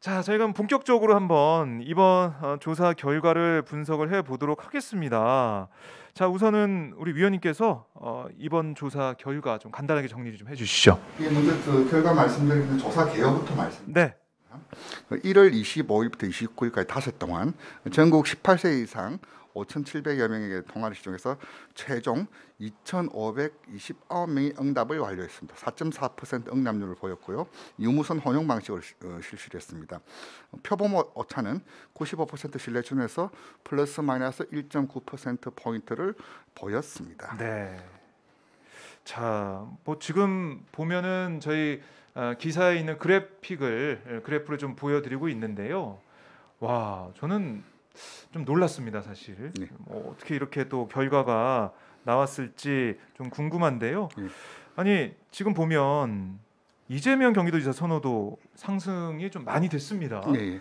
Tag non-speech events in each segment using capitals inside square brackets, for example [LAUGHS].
자, 저희가 본격적으로 한번 이번 어, 조사 결과를 분석을 해 보도록 하겠습니다. 자, 우선은 우리 위원님께서 어, 이번 조사 결과 좀 간단하게 정리 좀 해주시죠. 예, 먼저 그 결과 말씀드리면 그 조사 개요부터 말씀. 네. 1월 그 25일부터 29일까지 5일 동안 전국 18세 이상 5,700여 명에게 통화를 시중에서 최종 2,529명이 응답을 완료했습니다. 4.4% 응답률을 보였고요. 유무선 혼용 방식을 어, 실시했습니다. 표본 어, 오차는 95% 신뢰 준에서 플러스 마이너스 1.9% 포인트를 보였습니다. 네. 자, 뭐 지금 보면은 저희 어, 기사에 있는 그래픽을 그래프를 좀 보여드리고 있는데요. 와, 저는 좀 놀랐습니다, 사실. 네. 뭐 어떻게 이렇게 또 결과가 나왔을지 좀 궁금한데요. 네. 아니 지금 보면 이재명 경기도지사 선호도 상승이 좀 많이 됐습니다. 네. 네.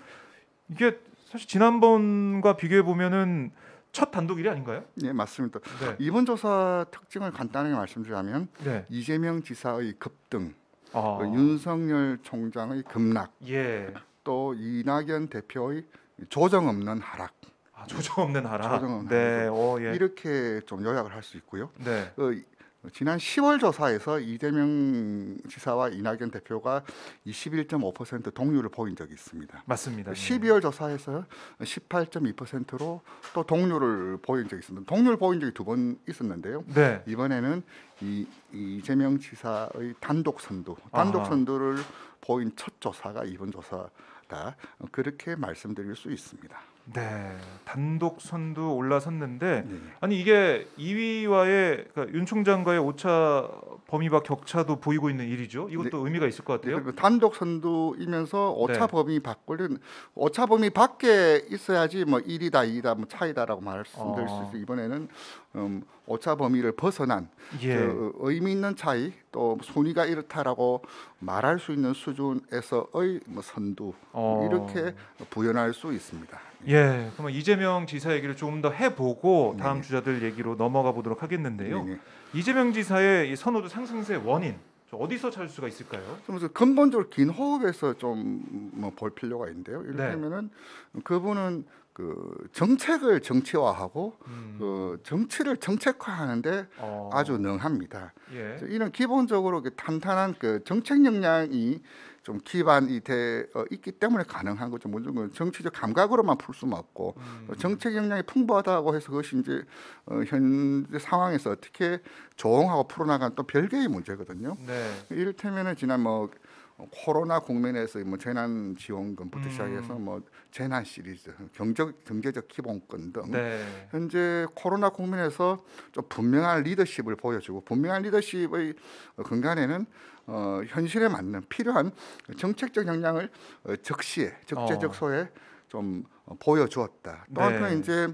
이게 사실 지난번과 비교해 보면은 첫 단독일이 아닌가요? 네 맞습니다. 네. 이번 조사 특징을 간단하게 말씀드리면 네. 이재명 지사의 급등, 아. 윤석열 총장의 급락, 예. 또 이낙연 대표의 조정 없는 하락. 아, 조정 없는 하락. 조정 없는 네. 하 어, 예. 이렇게 좀 요약을 할 수 있고요. 네. 어, 지난 10월 조사에서 이재명 지사와 이낙연 대표가 21.5% 동률을 보인 적이 있습니다. 맞습니다. 12월 조사에서 18.2%로 또 동률을 보인 적이 있습니다. 동률 보인 적이 두 번 있었는데요. 네. 이번에는 이, 이재명 지사의 단독 선두, 단독 선두를 보인 첫 조사가 이번 조사 같다 어, 그렇게 말씀드릴 수 있습니다. 네, 단독 선두 올라섰는데 네. 아니 이게 2위와의 그러니까 윤 총장과의 오차 범위와 격차도 보이고 있는 일이죠. 이것도 네, 의미가 있을 것 같아요. 그 단독 선두이면서 오차 네. 범위 밖을 오차 범위 밖에 있어야지 뭐일이다이다뭐 차이다라고 말씀드릴 아. 수 있어요. 이번에는 음, 오차 범위를 벗어난 예. 그 의미 있는 차이 또손위가 이렇다라고 말할 수 있는 수준에서의 뭐 선두 뭐 어. 이렇게 부연할 수 있습니다. 예. 예, 그러면 이재명 지사 얘기를 조금 더 해보고 네, 다음 네. 주자들 얘기로 넘어가 보도록 하겠는데요. 네, 네. 이재명 지사의 이 선호도 상승세 원인 어디서 찾을 수가 있을까요? 그래서 근본적으로 긴 호흡에서 좀볼 뭐 필요가 있는데요. 이를테면은 네. 그분은 그 정책을 정치화하고 음. 그 정치를 정책화하는데 어. 아주 능합니다. 예. 이런 기본적으로 그 탄탄한 그 정책 역량이 좀 기반이 되 어, 있기 때문에 가능한 거죠. 물론 건 정치적 감각으로만 풀 수는 없고 음. 정책 역량이 풍부하다고 해서 그것이 이제 어, 현재 상황에서 어떻게 조응하고 풀어나간 또 별개의 문제거든요. 네. 이를테면은 지난 뭐 코로나 국면에서 뭐 재난 지원금부터 음. 시작해서 뭐 재난 시리즈, 경적 경제적 기본권 등 네. 현재 코로나 국면에서 좀 분명한 리더십을 보여주고 분명한 리더십의 근간에는 어, 현실에 맞는 필요한 정책적 역량을 어, 적시에 적재적소에 어. 좀 보여주었다. 또 한편 네. 이제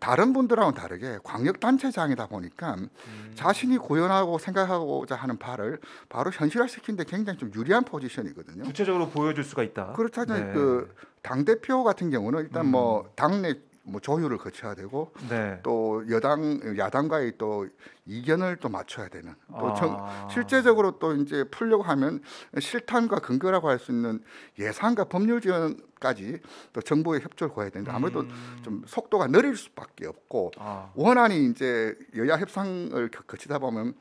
다른 분들하고는 다르게 광역단체장이다 보니까 음. 자신이 고연하고 생각하고자 하는 바를 바로 현실화시키는데 굉장히 좀 유리한 포지션이거든요. 구체적으로 보여줄 수가 있다. 그렇다면 네. 그당 대표 같은 경우는 일단 뭐 음. 뭐 당내 뭐 조율을 거쳐야 되고 네. 또 여당 야당과의 또 이견을 또 맞춰야 되는 또 아. 정, 실제적으로 또 이제 풀려고 하면 실탄과 근거라고 할 수 있는 예산과 법률 지원까지 또 정부의 협조를 구해야 되는데 아무래도 음. 좀 속도가 느릴 수밖에 없고 아. 원안이 이제 여야 협상을 거치다 보면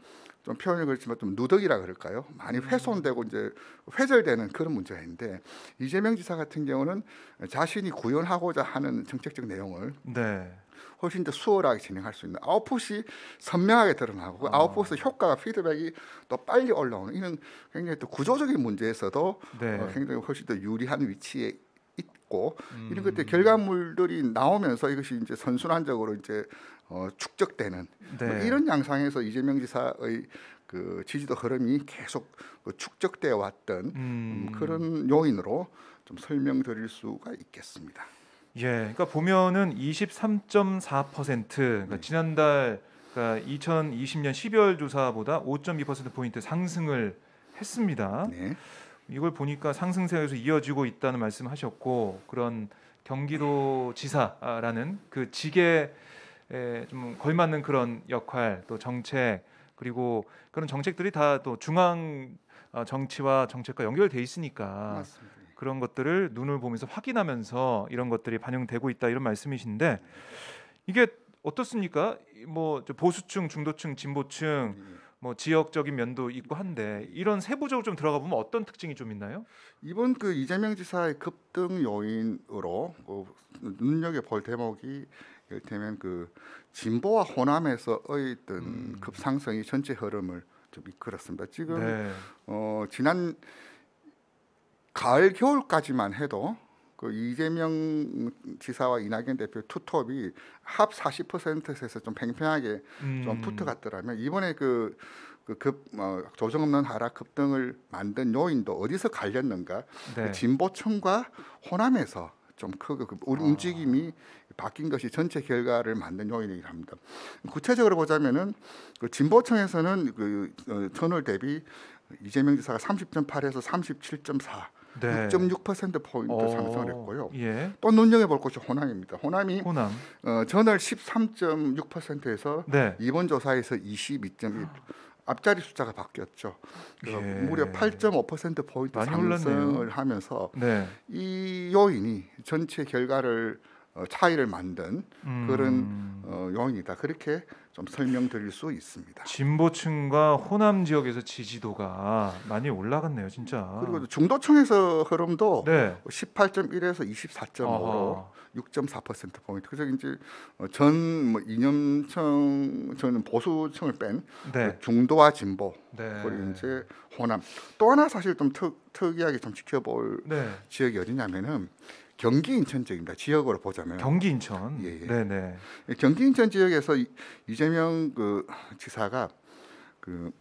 좀표현을 그렇지만 좀 누덕이라 그럴까요? 많이 음. 훼손되고 이제 회절되는 그런 문제인데 이재명 지사 같은 경우는 자신이 구현하고자 하는 정책적 내용을 네. 훨씬 더 수월하게 진행할 수 있는 아웃풋이 선명하게 드러나고 어. 아웃풋의 효과가 피드백이 또 빨리 올라오는 이런 굉장히 또 구조적인 문제에서도 네. 어, 굉장히 훨씬 더 유리한 위치에 있고 음. 이런 것들 결과물들이 나오면서 이것이 이제 선순환적으로 이제 어, 축적되는 뭐 네. 뭐 이런 양상에서 이재명 지사의 그 지지도 흐름이 계속 그 축적돼 왔던 음, 음. 그런 요인으로 좀 설명드릴 수가 있겠습니다. 예, 그러니까 보면은 23.4% 그러니까 네. 지난달 그러니까 2020년 12월 조사보다 5.2% 포인트 상승을 했습니다. 네. 이걸 보니까 상승세에서 이어지고 있다는 말씀하셨고 그런 경기도지사라는 그 직의 예, 좀 걸맞는 그런 역할 또 정책 그리고 그런 정책들이 다 또 중앙 어, 정치와 정책과 연결돼 있으니까 맞습니다. 그런 것들을 눈을 보면서 확인하면서 이런 것들이 반영되고 있다 이런 말씀이신데 이게 어떻습니까? 뭐 보수층, 중도층, 진보층 네. 뭐 지역적인 면도 있고 한데 이런 세부적으로 좀 들어가 보면 어떤 특징이 좀 있나요? 이번 그 이재명 지사의 급등 요인으로 어, 뭐 눈여겨 볼 대목이 이를테면 그 진보와 호남에서의 어떤 음. 급상승이 전체 흐름을 좀 이끌었습니다. 지금 네. 어, 지난 가을 겨울까지만 해도 그 이재명 지사와 이낙연 대표 투톱이 합 40%에서 좀 팽팽하게 음. 좀 붙어갔더라면 이번에 그 그급 어, 조정 없는 하락 급등을 만든 요인도 어디서 갈렸는가? 그 네. 진보층과 호남에서 좀 크고 그 우 아. 움직임이 바뀐 것이 전체 결과를 만든 요인이기도 합니다. 구체적으로 보자면은 그진보청에서는그 어, 전월 대비 이재명 지사가 30.8에서 37.4 네. 6.6% 포인트 어, 상승을 했고요. 예. 또 눈여겨볼 것이 호남입니다. 호남이 호남. 어, 전월 13.6%에서 네. 이번 조사에서 22.1. 앞자리 숫자가 바뀌었죠. 그래서 예. 무려 8.5% 포인트 상승을 하면서 네. 이 요인이 전체 결과를 어, 차이를 만든 그런 음. 어, 요인이다. 그렇게 좀 설명드릴 수 있습니다. 진보층과 호남 지역에서 지지도가 많이 올라갔네요, 진짜. 그리고 중도층에서 흐름도 네. 18.1에서 24.5로 6.4% 포인트. 그래서 이제 어, 전뭐 이념층 저는 보수층을 뺀 네. 그 중도와 진보 네. 그리고 이제 호남. 또 하나 사실 좀 특, 특이하게 좀 지켜볼 네. 지역이 어디냐면은 경기 인천 지역입니다. 지역으로 보자면 경기 인천. 예, 예. 네네. 경기 인천 지역에서 이재명 그 지사가 그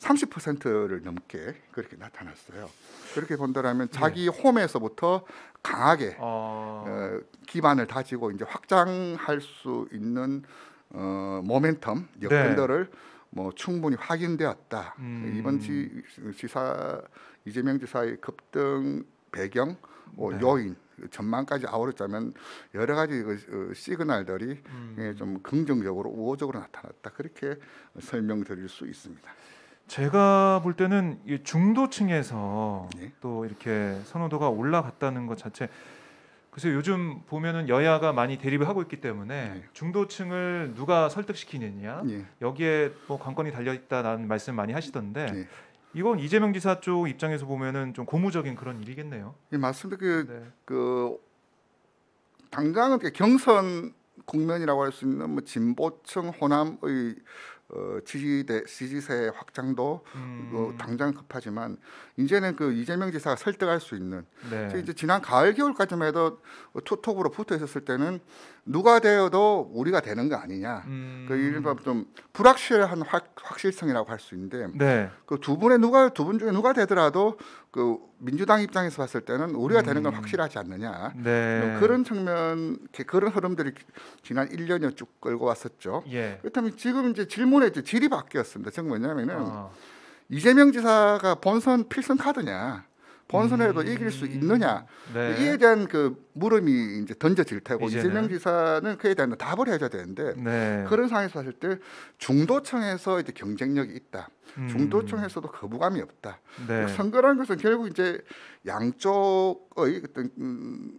30%를 [CLEARS THROAT] 넘게 그렇게 나타났어요. 그렇게 본다면 자기 예. 홈에서부터 강하게 어... 어, 기반을 다지고 이제 확장할 수 있는 어, 모멘텀 역밴들을 네. 뭐 충분히 확인되었다. 음... 이번 지, 지사 이재명 지사의 급등 배경 어, 네. 요인 그 전망까지 아우르자면 여러 가지 그 어, 시그널들이 음. 예, 좀 긍정적으로 우호적으로 나타났다 그렇게 설명드릴 수 있습니다. 제가 볼 때는 이 중도층에서 네. 또 이렇게 선호도가 올라갔다는 것 자체 그래서 요즘 보면은 여야가 많이 대립을 하고 있기 때문에 예. 중도층을 누가 설득시키느냐 여기에 뭐 관건이 달려 있다라는 말씀 많이 하시던데 이건 이재명 지사 쪽 입장에서 보면은 좀 고무적인 그런 일이겠네요. 예, 맞습니다. 그, 네. 그 당장은 그러니까 경선 국면이라고 할 수 있는 뭐 진보층 호남의 어, 지지대 지지세 확장도 음. 어, 당장 급하지만 이제는 그 이재명 지사가 설득할 수 있는 네. 이제 지난 가을 겨울까지만 해도 투톱으로 뭐 붙어 있었을 때는 누가 되어도 우리가 되는 거 아니냐. 그 음. 그 일반 좀 불확실한 확, 실성이라고 할 수 있는데 네. 그두 분의 누가 두 분 중에 누가 되더라도 그 민주당 입장에서 봤을 때는 우리가 음. 되는 건 음. 확실하지 않느냐. 네. 뭐 그런 측면 그런 흐름들이 지난 1년여 쭉 끌고 왔었죠. 예. 그렇다면 지금 이제 질문의 질이 바뀌었습니다. 지금 뭐냐면은 어. 이재명 지사가 본선 필승 카드냐. 본선에도 음. 이길 수 있느냐 네. 이에 대한 그 물음이 이제 던져질 테고 이제는. 이재명 지사는 그에 대한 답을 해줘야 되는데 네. 그런 상황에서 사실 때 중도층에서 이제 경쟁력이 있다 음. 중도층에서도 거부감이 없다 네. 그러니까 선거라는 것은 결국 이제 양쪽의 어떤 음,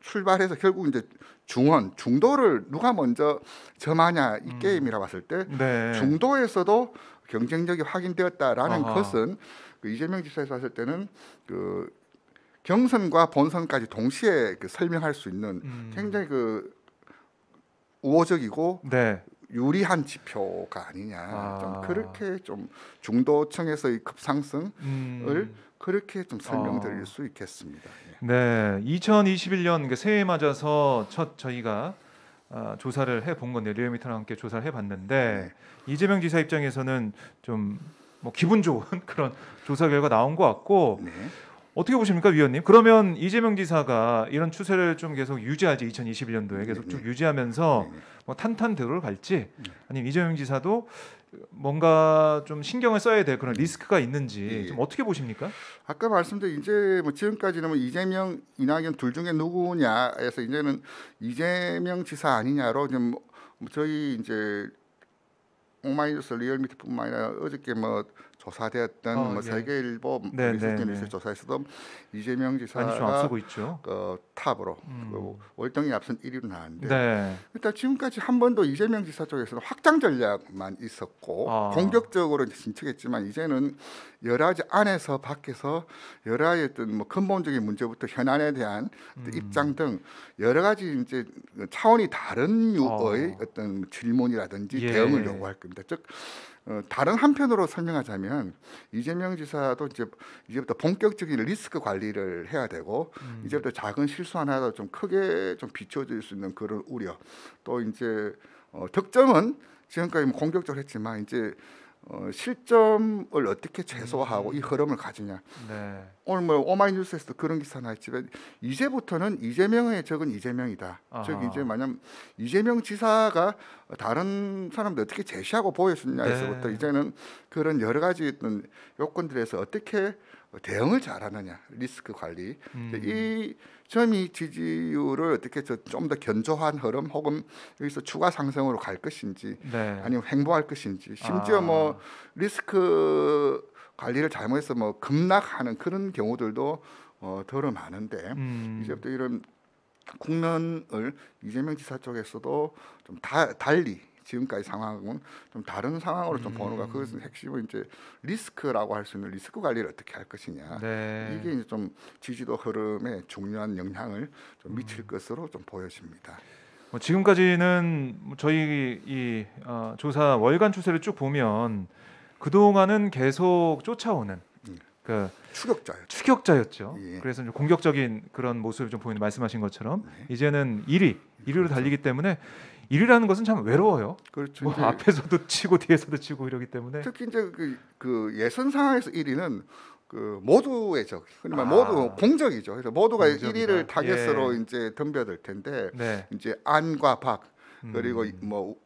출발해서 결국 이제 중원 중도를 누가 먼저 점하냐 이 음. 게임이라 봤을 때 네. 중도에서도 경쟁력이 확인되었다라는 아하. 것은 그 이재명 지사에서 하실 때는 그 경선과 본선까지 동시에 그 설명할 수 있는 음. 굉장히 그 우호적이고 네. 유리한 지표가 아니냐 아. 좀 그렇게 좀 중도층에서의 급상승을 음. 그렇게 좀 설명드릴 아. 수 있겠습니다. 예. 네, 2021년 그 새해 맞아서 첫 저희가 어, 조사를 해본 건데 리얼미터랑 함께 조사를 해봤는데 네. 이재명 지사 입장에서는 좀뭐 기분 좋은 [LAUGHS] 그런 조사 결과 나온 것 같고 네. 어떻게 보십니까 위원님? 그러면 이재명 지사가 이런 추세를 좀 계속 유지하지 2021년도에 계속 네네. 유지하면서 네, 네. 뭐 탄탄대로를 갈지 아니면 이재명 지사도 뭔가 좀 신경을 써야 될 그런 리스크가 있는지 네좀 어떻게 보십니까? 아까 말씀드린 이제 뭐 지금까지는 뭐 이재명 이낙연 둘 중에 누구냐에서 이제는 이재명 지사 아니냐로 좀 뭐 저희 이제 Umay Yusuf Liyan, tipo, Umay Özkemat, 조사되었던 어, 뭐 예. 세계일보 뭐 네, 리서치 리 네, 네. 조사에서도 이재명 지사가 그 탑으로 음. 그 월등히 앞선 1위로 나왔는데 네. 일단 지금까지 한 번도 이재명 지사 쪽에서는 확장 전략만 있었고 아. 공격적으로 진척했지만 이제는 여라지 안에서 밖에서 여러의 어떤 뭐 근본적인 문제부터 현안에 대한 음. 입장 등 여러 가지 이제 차원이 다른 유의 어. 떤 질문이라든지 예. 대응을 요구할 겁니다. 즉 어, 다른 한편으로 설명하자면 이재명 지사도 이제 이제부터 본격적인 리스크 관리를 해야 되고 음. 이제부터 작은 실수 하나라도 좀 크게 좀 비춰질 수 있는 그런 우려 또 이제 어, 득점은 지금까지 뭐 공격적으로 했지만 이제 어, 실점을 어떻게 최소화하고 음. 이 흐름을 가지냐. 네. 오늘 뭐 오마이뉴스에서도 그런 기사 나왔지만 이제부터는 이재명의 적은 이재명이다. 아하. 즉 이제 만약 이재명 지사가 다른 사람들 어떻게 제시하고 보였느냐에서부터 네. 이제는 그런 여러 가지 있는 요건들에서 어떻게 대응을 잘하느냐 리스크 관리 음. 이 점이 지지율을 어떻게 좀 더 견조한 흐름 혹은 여기서 추가 상승으로 갈 것인지 네. 아니면 횡보할 것인지 심지어 뭐 아. 뭐 리스크 관리를 잘못해서 뭐 급락하는 그런 경우들도 어, 더러 많은데 음. 이제부터 이런 국면을 이재명 지사 쪽에서도 좀 다, 달리 지금까지 상황은 좀 다른 상황으로 좀보는가 음. 그것은 핵심은 이제 리스크라고 할 수 있는 리스크 관리를 어떻게 할 것이냐 네. 이게 이제 좀 지지도 흐름에 중요한 영향을 좀 미칠 음. 것으로 좀 보여집니다. 뭐 지금까지는 뭐 저희 이 어, 조사 월간 추세를 쭉 보면 그 동안은 계속 쫓아오는 그러니까 추격자였죠. 추격자였죠. 예. 그래서 좀 공격적인 그런 모습을 좀 보이는 말씀하신 것처럼 네. 이제는 1위, 1위로 그렇죠. 달리기 때문에 1위라는 것은 참 외로워요. 그렇죠. 뭐 앞에서도 치고 뒤에서도 치고 이러기 때문에 특히 이제 그, 그 예선 상황에서 1위는 그 모두의 적, 그러니까 아. 모두 공적이죠. 그래서 모두가 공적이다. 1위를 예. 타겟으로 예. 이제 덤벼들 텐데 네. 이제 안과 박 음. 그리고 음. 뭐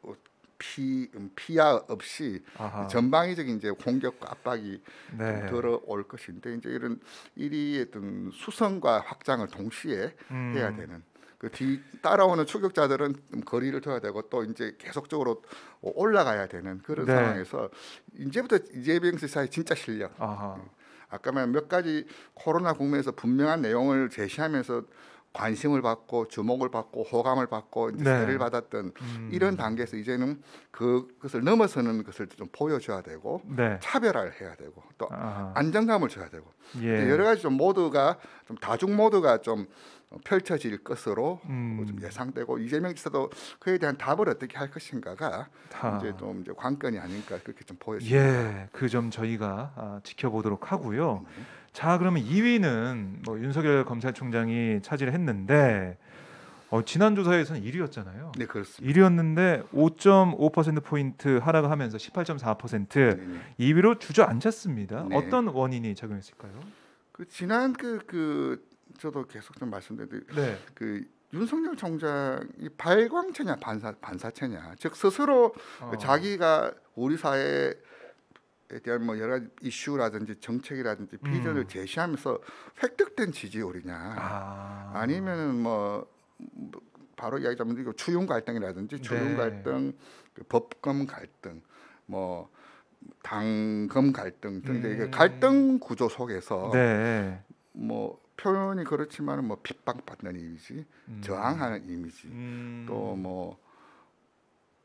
피, 음, 피하 없이 아하. 전방위적인 이제 공격과 압박이 네. 들어올 것인데 이제 이런 일이 어떤 수성과 확장을 동시에 음. 해야 되는 그 뒤 따라오는 추격자들은 거리를 둬야 되고 또 이제 계속적으로 올라가야 되는 그런 네. 상황에서 이제부터 이재병 지사의 진짜 실력. 네. 아까 말몇 가지 코로나 국면에서 분명한 내용을 제시하면서 관심을 받고 주목을 받고 호감을 받고 이제 네. 세를 네. 받았던 음. 이런 단계에서 이제는 그것을 넘어서는 것을 좀 보여줘야 되고 네. 차별화를 해야 되고 또 아. 안정감을 줘야 되고 예. 여러 가지 좀모두가좀 다중 모두가좀 펼쳐질 것으로 뭐 음. 좀 예상되고 이재명 지사도 그에 대한 답을 어떻게 할 것인가가 다. 이제 좀 이제 관건이 아닌가 그렇게 좀 보여집니다. 예, 그 점 저희가 아, 지켜보도록 하고요. 음. 자 그러면 2위는 뭐 윤석열 검찰총장이 차지를 했는데 어, 지난 조사에서는 1위였잖아요. 네 그렇습니다. 1위였는데 5.5% 포인트 하락하면서 을18.4% 네네. 2위로 주저앉았습니다. 네. 어떤 원인이 작용했을까요? 그 지난 그그 그 저도 계속 좀 말씀드린 네. 그 윤석열 총장이 발광체냐 반사 반사체냐 즉 스스로 그 어. 자기가 우리 사회 대한 뭐 여러 가지 이슈라든지 정책이라든지 비전을 음. 제시하면서 획득된 지지율이냐 아. 니면은뭐 뭐 바로 이야기하면 이거 추용 갈등이라든지 추용 네. 갈등, 그 법검 갈등, 뭐 당검 갈등 등 음. 이게 갈등 구조 속에서 네. 뭐 표현이 그렇지만 은뭐 핍박받는 이미지, 음. 저항하는 이미지, 음. 또뭐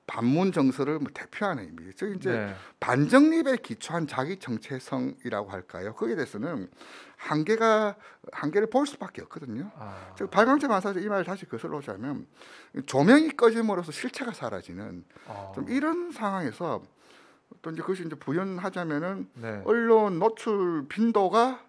반문 정서를 뭐 대표하는 의미죠. 이제 네. 반정립에 기초한 자기 정체성이라고 할까요? 거기에 대해서는 한계가 한계를 볼 수밖에 없거든요. 아. 즉 발광체 반사적 이 말을 다시 거슬러오자면 조명이 꺼짐으로써 실체가 사라지는 아. 좀 이런 상황에서 또 이제 그것이 이제 부연하자면은 네. 언론 노출 빈도가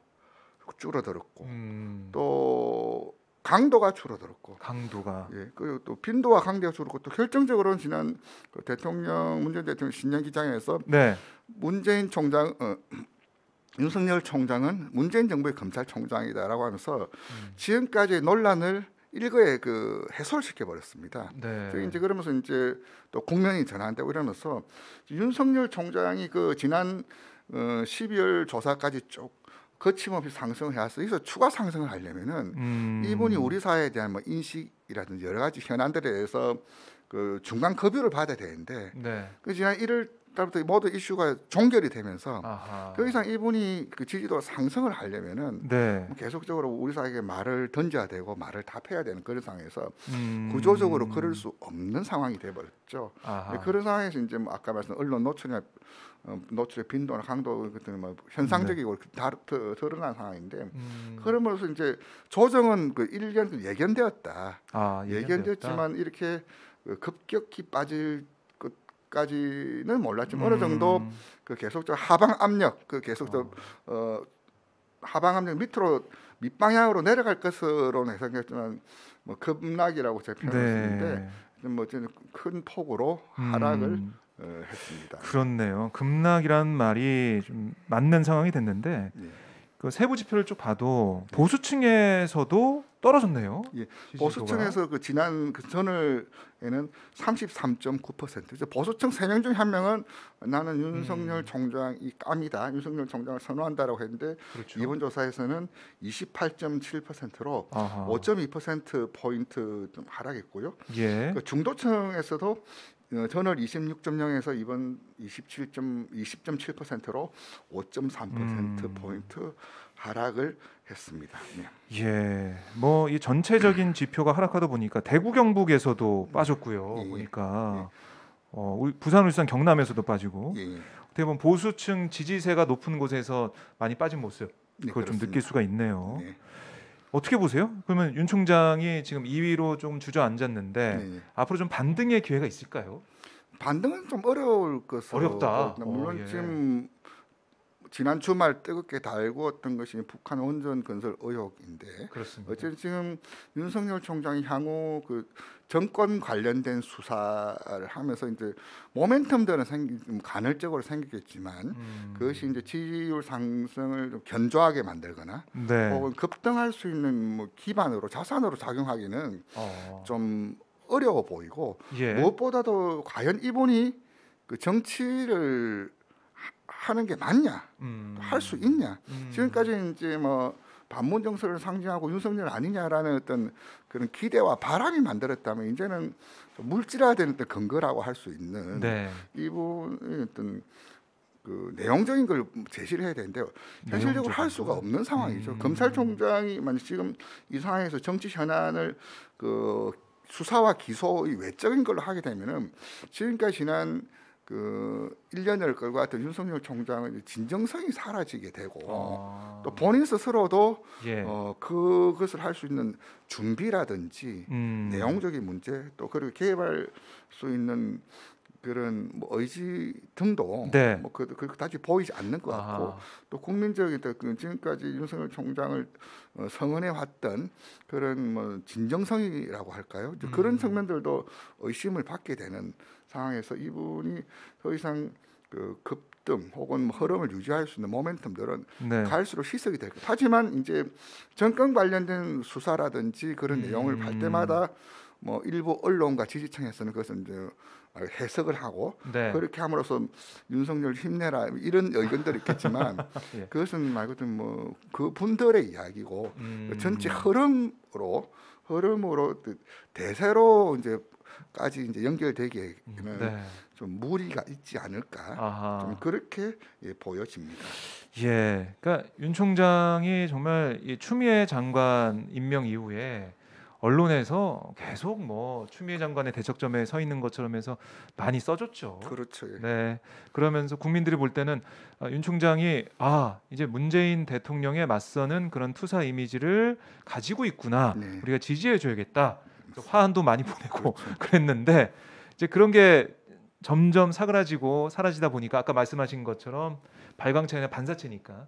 줄어들었고 음. 또 강도가 줄어들었고 강도가 예 그리고 또 빈도와 강도가 줄었고 또 결정적으로는 지난 그 대통령 문재인 대통령 신년 기장에서 네. 문재인 총장 어, [CLEARS THROAT] 윤석열 총장은 문재인 정부의 검찰총장이다라고 하면서 음. 지금까지의 논란을 일거에 그 해소시켜 버렸습니다. 네. 이제 그러면서 이제 또 국면이 전환되고 이러면서 윤석열 총장이 그 지난 어, 12월 조사까지 쭉 거침없이 상승해왔어. 여기서 추가 상승을 하려면은 음. 이분이 우리 사회에 대한 뭐 인식이라든지 여러 가지 현안들에 대해서 그 중간 급여를 받아야 되는데 네. 그 지난 1월 달부터 모든 이슈가 종결이 되면서 아하. 더 그 이상 이분이 그 지지도 상승을 하려면은 네. 뭐 계속적으로 우리 사회에 말을 던져야 되고 말을 답해야 되는 그런 상황에서 음. 구조적으로 그럴 수 없는 상황이 돼버렸죠. 그런 상황에서 이제 뭐 아까 말씀 언론 노출이나 어, 노출의 빈도나 강도 같은 뭐 현상적이고 네. 다 드러난 상황인데 음. 그러므로서 이제 조정은 그 일견 예견되었다. 아, 예견되었지만 이렇게 그 급격히 빠질 것까지는 몰랐지만 음. 어느 정도 음. 그 계속적 하방 압력, 그 계속적 어. 어, 하방 압력 밑으로 밑방향으로 내려갈 것으로예상석했지만뭐 급락이라고 제가 표현했는데 네. 뭐큰 폭으로 하락을 음. 예, 했습니다. 그렇네요. 급락이라는 말이 좀 맞는 상황이 됐는데 예. 그 세부 지표를 쭉 봐도 네. 보수층에서도 떨어졌네요. 예. 보수층에서 그 지난 그 전을에는 33.9%. 보수층 세명 중에 한 명은 나는 윤석열 음. 총장이 까미다, 윤석열 총장을 선호한다라고 했는데 그렇죠. 이번 조사에서는 28.7%로 아하. 5.2% 포인트 좀 하락했고요. 예. 그 중도층에서도 전월 어, 26.0에서 이번 27점 20.7%로 5.3% 포인트 음. 하락을 했습니다. 네. 예, 뭐이 전체적인 지표가 하락하다 보니까 대구 경북에서도 음. 빠졌고요. 예, 예. 보니까 예. 어, 부산 울산 경남에서도 빠지고 예, 예. 어떻게 보면 보수층 지지세가 높은 곳에서 많이 빠진 모습 네, 그걸 네, 좀 느낄 수가 있네요. 네. 어떻게 보세요? 그러면 윤 총장이 지금 2위로 좀 주저앉았는데 네. 앞으로 좀 반등의 기회가 있을까요? 반등은 좀 어려울 것으로 어렵다. 물론 오, 어, 예. 지금 지난 주말 뜨겁게 달구었던 것이 북한 원전 건설 의혹인데 그렇습니다. 어쨌든 지금 윤석열 총장이 향후 그 정권 관련된 수사를 하면서 이제 모멘텀들은 생기, 간헐적으로 생기겠지만 음. 그것이 이제 지지율 상승을 좀 견조하게 만들거나 네. 혹은 급등할 수 있는 뭐 기반으로 자산으로 작용하기는 어. 좀 어려워 보이고 예. 무엇보다도 과연 이분이 그 정치를 하는 게맞냐 음. 할수 있냐. 음. 지금까지 이제 뭐 반문 정서를 상징하고 윤석열 아니냐라는 어떤 그런 기대와 바람이 만들었다면 이제는 물질화되는 어 근거라고 할 수 있는 네. 이분의 어떤 그 내용적인 걸 제시를 해야 되는데 현실적으로 할 수가 없는 상황이죠. 음. 검찰총장이 만약 지금 이 상황에서 정치 현안을 그 수사와 기소의 외적인 걸로 하게 되면은 지금까지 지난 그 1년을 끌고 왔던 윤석열 총장은 진정성이 사라지게 되고 아. 또 본인 스스로도 예. 어, 그, 그것을 할 수 있는 준비라든지 음. 내용적인 문제 또 그리고 개발할 수 있는 그런 뭐 의지 등도 네. 뭐 그, 그, 다시 보이지 않는 것 같고 아. 또 국민적인 그 지금까지 윤석열 총장을 어, 성원해 왔던 그런 뭐 진정성이라고 할까요? 음. 그런 측면들도 의심을 받게 되는 상황에서 이분이 더 이상 그 급등 혹은 뭐 흐름을 유지할 수 있는 모멘텀들은 네. 갈수록 희석이 될 거예요. 하지만 이제 정권 관련된 수사라든지 그런 음. 내용을 볼 때마다 뭐 일부 언론과 지지층에서는 그것은 이제 해석을 하고 네. 그렇게 함으로써 윤석열 힘내라 이런 의견들이 있겠지만 [LAUGHS] 예. 그것은 말 뭐 그대로 뭐그 분들의 이야기고 음. 전체 흐름으로 흐름으로 대세로 이제 까지 이제 연결되기에는 음, 네. 좀 무리가 있지 않을까 아하. 좀 그렇게 예, 보여집니다. 예, 그러니까 윤 총장이 정말 이 추미애 장관 임명 이후에 언론에서 계속 뭐 추미애 장관의 대척점에 서 있는 것처럼 해서 많이 써줬죠. 그렇죠. 예. 네. 그러면서 국민들이 볼 때는 아, 윤 총장이 아 이제 문재인 대통령에 맞서는 그런 투사 이미지를 가지고 있구나. 네. 우리가 지지해줘야겠다. 그렇죠. 화환도 많이 보내고 그렇죠. [LAUGHS] 그랬는데 이제 그런 게 점점 사그라지고 사라지다 보니까 아까 말씀하신 것처럼 발광체나 반사체니까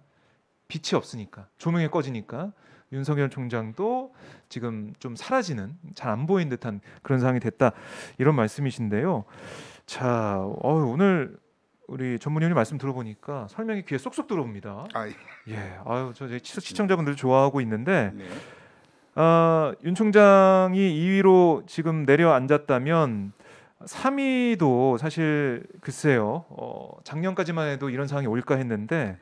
빛이 없으니까 조명이 꺼지니까 윤석열 총장도 지금 좀 사라지는 잘 안 보인 듯한 그런 상황이 됐다 이런 말씀이신데요. 자 어, 오늘 우리 전문위원님 말씀 들어보니까 설명이 귀에 쏙쏙 들어옵니다. 아, 예. 예. 아유 저 시청자분들 좋아하고 있는데. 네. 어, 윤 총장이 2위로 지금 내려앉았다면 3위도 사실 글쎄요. 어, 작년까지만 해도 이런 상황이 올까 했는데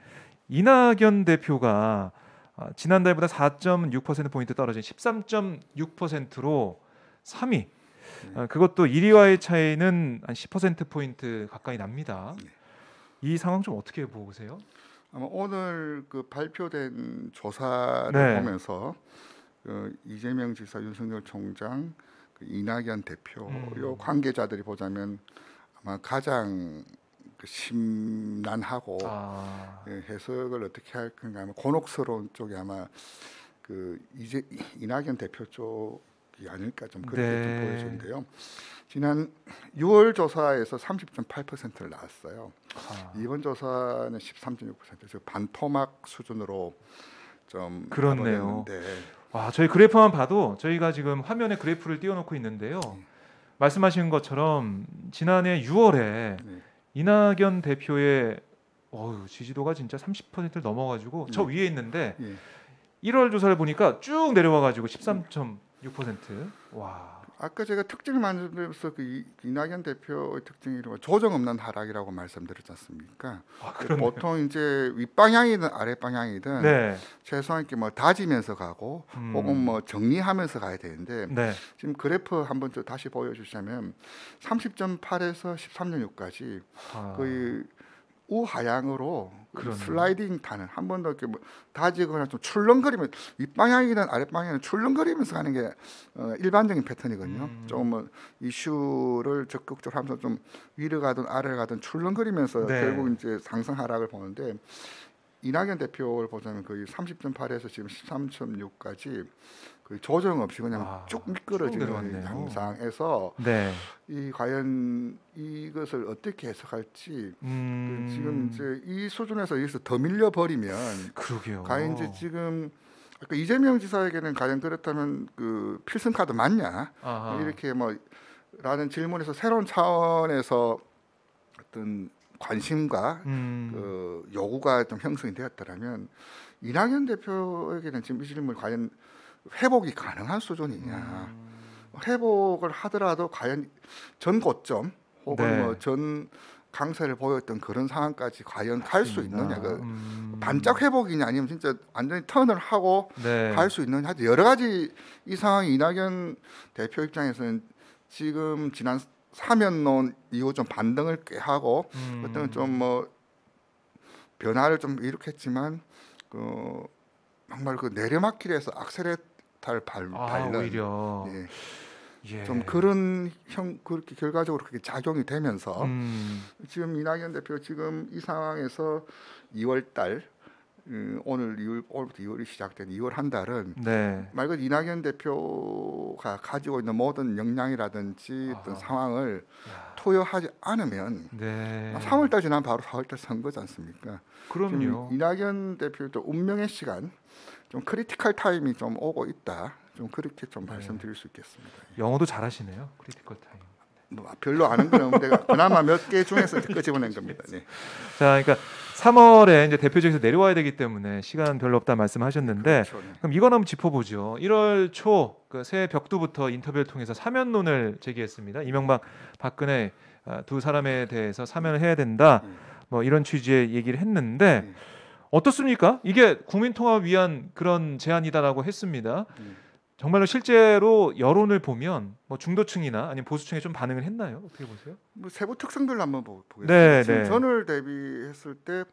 이낙연 대표가 어, 지난달보다 4.6% 포인트 떨어진 13.6%로 3위. 어, 그것도 1위와의 차이는 한 10% 포인트 가까이 납니다. 이 상황 좀 어떻게 보세요? 아마 오늘 그 발표된 조사를 네. 보면서 그 이재명 지사, 윤석열 총장, 그 이낙연 대표 음. 요 관계자들이 보자면 아마 가장 그 심란하고 아. 예, 해석을 어떻게 할 건가 하면 곤혹스러운 쪽이 아마 그 이제 이낙연 대표 쪽이 아닐까 좀 그렇게 네. 좀보여지는데요 지난 6월 조사에서 30.8%를 나왔어요. 아. 이번 조사는 13.6%, 즉 반토막 수준으로 좀 그렇네요. 와, 저희 그래프만 봐도 저희가 지금 화면에 그래프를 띄워놓고 있는데요. 네. 말씀하신 것처럼 지난해 6월에 네. 이낙연 대표의 어휴, 지지도가 진짜 30%를 넘어가지고 네. 저 위에 있는데 1월 예. 조사를 보니까 쭉 내려와가지고 13.6%. 와. 아까 제가 특징을 만드면서그 이낙연 대표의 특징이라고 조정 없는 하락이라고 말씀드렸지 않습니까? 아, 그 보통 이제 윗방향이든 아랫방향이든 네. 최소한 이렇게 뭐 다지면서 가고 음. 혹은 뭐 정리하면서 가야 되는데 네. 지금 그래프 한번 좀 다시 보여주시면 30.8에서 13.6까지 아. 거의 우하향으로 그 슬라이딩 타는 한번 더 이렇게 뭐 다지거나 좀 출렁거리면 윗방향이든 아랫방향이든 출렁거리면서 가는 게 어, 일반적인 패턴이거든요. 음. 조금 뭐 이슈를 적극적으로 하면서 좀 위로 가든 아래 가든 출렁거리면서 네. 결국 이제 상승 하락을 보는데 이낙연 대표를 보자면 거의 30.8에서 지금 13.6까지 그 조정 없이 그냥 아, 쭉 미끄러지는 양상에서 네. 이 과연 이것을 어떻게 해석할지 음... 지금 이제 이 수준에서 여기서 더 밀려 버리면 그러게요. 과연 이제 지금 아까 이재명 지사에게는 과연 그렇다면 그 필승 카드 맞냐 아하. 이렇게 뭐 라는 질문에서 새로운 차원에서 어떤 관심과 음. 그 요구가 좀 형성이 되었더라면 이낙연 대표에게는 지금 이 질문 과연 회복이 가능한 수준이냐 음. 회복을 하더라도 과연 전 고점 혹은 네. 뭐전 강세를 보였던 그런 상황까지 과연 갈 수 있느냐 그 음. 반짝 회복이냐 아니면 진짜 완전히 턴을 하고 네. 갈수 있느냐 여러 가지 이 상황이 이낙연 대표 입장에서는 지금 지난 사면론 이후 좀 반등을 꽤 하고 음. 그때는 좀 뭐 변화를 좀 일으켰지만 그 정말 그내려막길에서 악셀에 달 발, 아, 발른 오히려 예. 예. 좀 그런 형 그렇게 결과적으로 그렇게 작용이 되면서 음. 지금 이낙연 대표 지금 이 상황에서 2월달 음, 오늘 2월 올부터 2월이 시작된 2월 한 달은 네. 말 그대로 이낙연 대표가 가지고 있는 모든 역량이라든지 어떤 상황을 야. 토요하지 않으면 네. 3월달 아, 지난 바로 4월달 선거지 않습니까? 그럼요. 이낙연 대표도 운명의 시간 좀 크리티컬 타임이 좀 오고 있다. 좀 그렇게 좀 네. 말씀드릴 수 있겠습니다. 예. 영어도 잘하시네요. 크리티컬 타임. 뭐 별로 아는 건 없는데 그나마 몇 개 중에서 끄집어낸 겁니다. 네. 자, 그러니까 3월에 이제 대표적에서 내려와야 되기 때문에 시간 별로 없다 말씀하셨는데 그렇죠, 네. 그럼 이건 한번 짚어보죠. 1월 초그새 벽두부터 인터뷰를 통해서 사면론을 제기했습니다. 이명박, 박근혜 아, 두 사람에 대해서 사면을 해야 된다. 네. 뭐 이런 취지의 얘기를 했는데. 네. 어떻습니까? 이게 국민통합 위한 그런 제안이다라고 했습니다. 음. 정말로 실제로 여론을 보면 뭐 중도층이나 아니면 보수층에 좀 반응을 했나요? 어떻게 보세요? 뭐 세부 특성별로 한번 보겠습니다. 네, 네. 지금 네. 전을 대비했을 때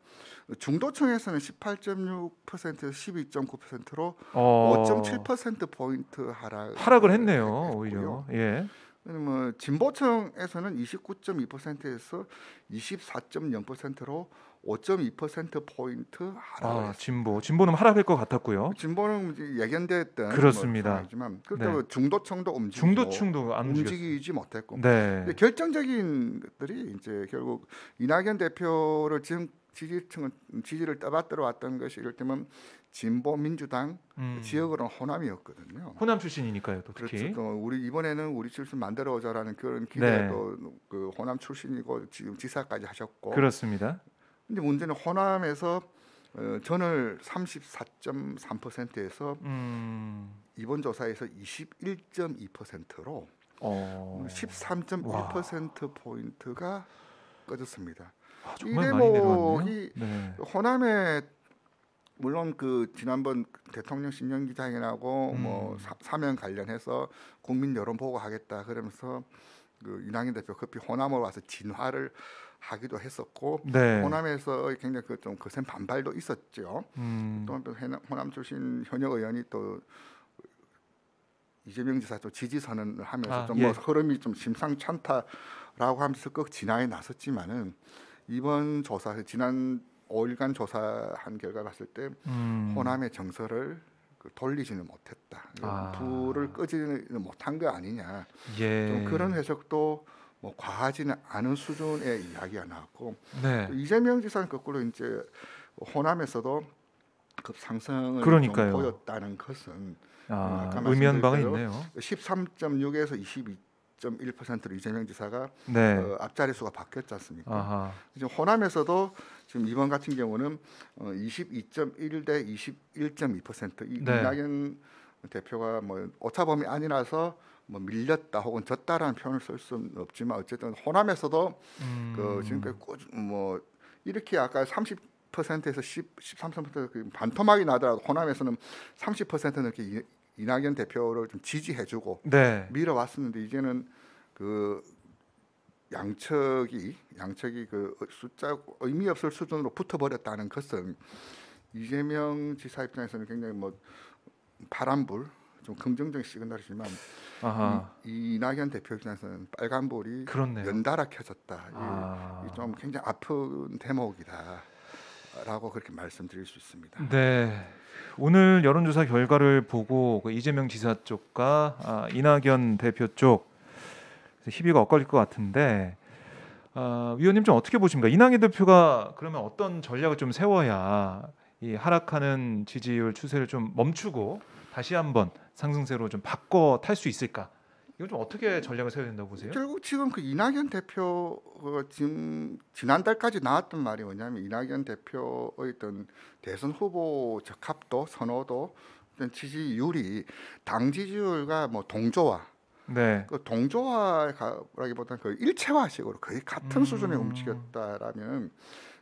중도층에서는 18.6%에서 12.9%로 어... 5.7% 포인트 하락 하락을 했네요. 했고요. 오히려. 예. 뭐 진보층에서는 29.2%에서 24.0%로 5.2% 포인트 하락. 아, 진보. 진보는 하락할 것 같았고요. 진보는 예견됐던 그렇습니다. 하지만 뭐 그때 네. 중도층도 움직이고 중도층도 안 움직이지 못했고. 네. 결정적인 것들이 이제 결국 이낙연 대표를 지금 지지층은 지지를 떠받들어 왔던 것이 이를테면 진보 민주당 음. 지역으로는 호남이었거든요. 호남 출신이니까요, 또 특히. 그렇죠. 또 우리 이번에는 우리 출신 만들어오자라는 그런 기대도 네. 그 호남 출신이고 지금 지사까지 하셨고. 그렇습니다. 근데 문제는 호남에서 어, 전을 34.3%에서 음. 이번 조사에서 21.2%로 어. 13.1% 포인트가 꺼졌습니다. 아, 정말 이게 뭐 많이 내려왔네요. 네. 호남의 물론 그 지난번 대통령 신년기자회견하고 음. 뭐 사, 사면 관련해서 국민 여론 보고하겠다 그러면서 그이항인 대표 급히 호남으로 와서 진화를 하기도 했었고 네. 호남에서 굉장히 그좀 거센 반발도 있었죠. 음. 또 호남 출신 현역 의원이 또 이재명 지사 좀 지지 선언을 하면서 아, 좀뭐 예. 흐름이 좀 심상찮다라고 하면서 꼭 진화에 나섰지만은 이번 조사 지난 5일간 조사한 결과 봤을 때 음. 호남의 정서를 그 돌리지는 못했다. 아. 불을 끄지는 못한 거 아니냐. 예. 좀 그런 해석도 뭐 과하지는 않은 수준의 이야기가 나왔고 네. 이재명 지사는 거꾸로 이제 호남에서도 급상승을 보였다는 것은 아, 의미한 바가 있네요. 13.6에서 0.1%로 이재명 지사가 네. 어, 앞자리 수가 바뀌었지 않습니까? 아하. 지금 호남에서도 지금 이번 같은 경우는 어, 22.1대 21.2%. 이 네. 이낙연 대표가 뭐 오차범위 아니라서 뭐 밀렸다 혹은 졌다라는 표현을 쓸 수는 없지만 어쨌든 호남에서도 그 음. 그 지금까지 뭐 이렇게 아까 30퍼센트에서 10, 13% 반토막이 나더라도 호남에서는 30%는 이렇게 이낙연 대표를 좀 지지해주고 네. 밀어왔었는데 이제는 그 양측이 양측이 그 숫자 의미 없을 수준으로 붙어버렸다는 것은 이재명 지사 입장에서는 굉장히 뭐 파란불 좀 긍정적인 시그널이지만 아하. 이, 이낙연 대표 입장에서는 빨간불이 그렇네요. 연달아 켜졌다. 아. 이좀 굉장히 아픈 대목이다. 라고 그렇게 말씀드릴 수 있습니다. 네. 오늘 여론조사 결과를 보고 그 이재명 지사 쪽과 아, 이낙연 대표 쪽 희비가 엇갈릴 것 같은데 아, 위원님 좀 어떻게 보십니까? 이낙연 대표가 그러면 어떤 전략을 좀 세워야 이 하락하는 지지율 추세를 좀 멈추고 다시 한번 상승세로 좀 바꿔 탈 수 있을까? 이거 좀 어떻게 전략을 세워야 된다고 보세요? 결국 지금 그 이낙연 대표 지금 지난달까지 나왔던 말이 뭐냐면 이낙연 대표의 어떤 대선 후보 적합도 선호도 지지율이 당 지지율과 뭐 동조화 네. 그 동조화라기보다는 거 그 일체화식으로 거의 같은 음. 수준에 움직였다라면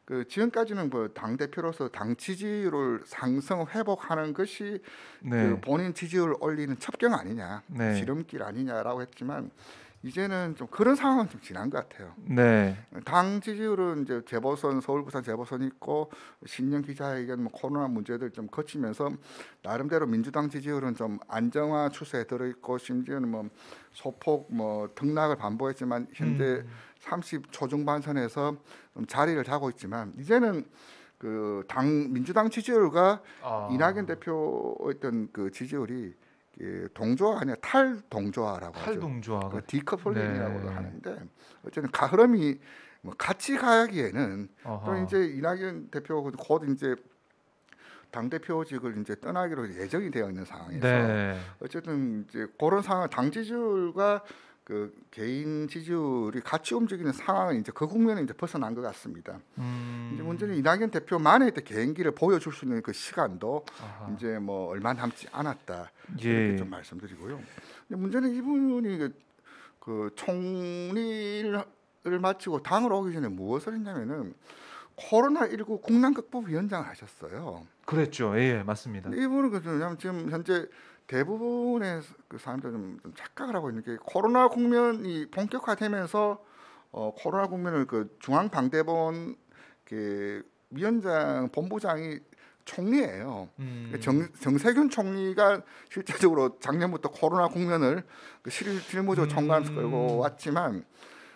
그 지금까지는 뭐당 대표로서 당 지지율을 상승 회복하는 것이 네. 그 본인 지지율 올리는 첩경 아니냐, 네. 지름길 아니냐라고 했지만 이제는 좀 그런 상황은 좀 지난 것 같아요. 네. 당 지지율은 이제 재보선 서울 부산 재보선 있고 신년 기자회견 뭐 코로나 문제들 좀 거치면서 나름대로 민주당 지지율은 좀 안정화 추세에 들어 있고 심지어는 뭐 소폭 뭐 등락을 반복했지만 현재 음. 30 초중반선에서 자리를 잡고 있지만 이제는 그당 민주당 지지율과 아. 이낙연 대표 어떤 그 지지율이 동조화 아니야 탈동조화라고 탈동조화 그 디커플링이라고도 네. 하는데 어쨌든 가 흐름이 뭐 같이 가기에는 야또 이제 이낙연 대표가 곧 이제 당 대표직을 이제 떠나기로 예정이 되어 있는 상황에서 네. 어쨌든 이제 그런 상황 당 지지율과 그 개인 지지율이 같이 움직이는 상황은 이제 그 국면은 이제 벗어난 것 같습니다. 음. 이제 문제는 이낙연 대표만의 개인기를 보여줄 수 있는 그 시간도 아하. 이제 뭐 얼마 남지 않았다 예. 이렇게 좀 말씀드리고요. 문제는 이분이 그, 그 총리를 마치고 당을 오기 전에 무엇을 했냐면은 코로나 19 국난 극복 위원장을 하셨어요. 그랬죠. 예, 맞습니다. 이분은 그냐 지금 현재 대부분의 그사람들 좀, 좀 착각을 하고 있는 게 코로나 국면이 본격화되면서 어, 코로나 국면을 그 중앙방대본 그 위원장 본부장이 총리예요. 음. 정, 정세균 총리가 실제적으로 작년부터 코로나 국면을 그 실무조 총괄하면고 음. 왔지만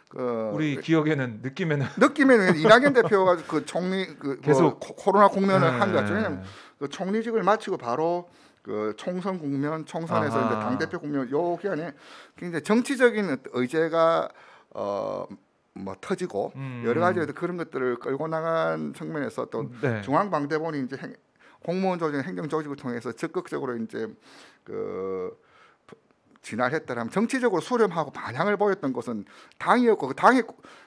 그 우리 그 기억에는 느낌에는 [LAUGHS] 느낌에는 이낙연 대표가 그 총리 그 계속 뭐 코로나 국면을 네. 한 거죠. 왜냐면 그 총리직을 마치고 바로 그 총선 국면, 총선에서 아하. 이제 아. 당 대표 국면 요기안에 굉장히 정치적인 의제가 어. 뭐 터지고 음. 여러 가지 그런 것들을 끌고 나간 측면에서 또 네. 중앙방대본이 이제 행, 공무원 조직 행정 조직을 통해서 적극적으로 이제 그 진화했다라면 정치적으로 수렴하고 반향을 보였던 것은 당이었고 그 당의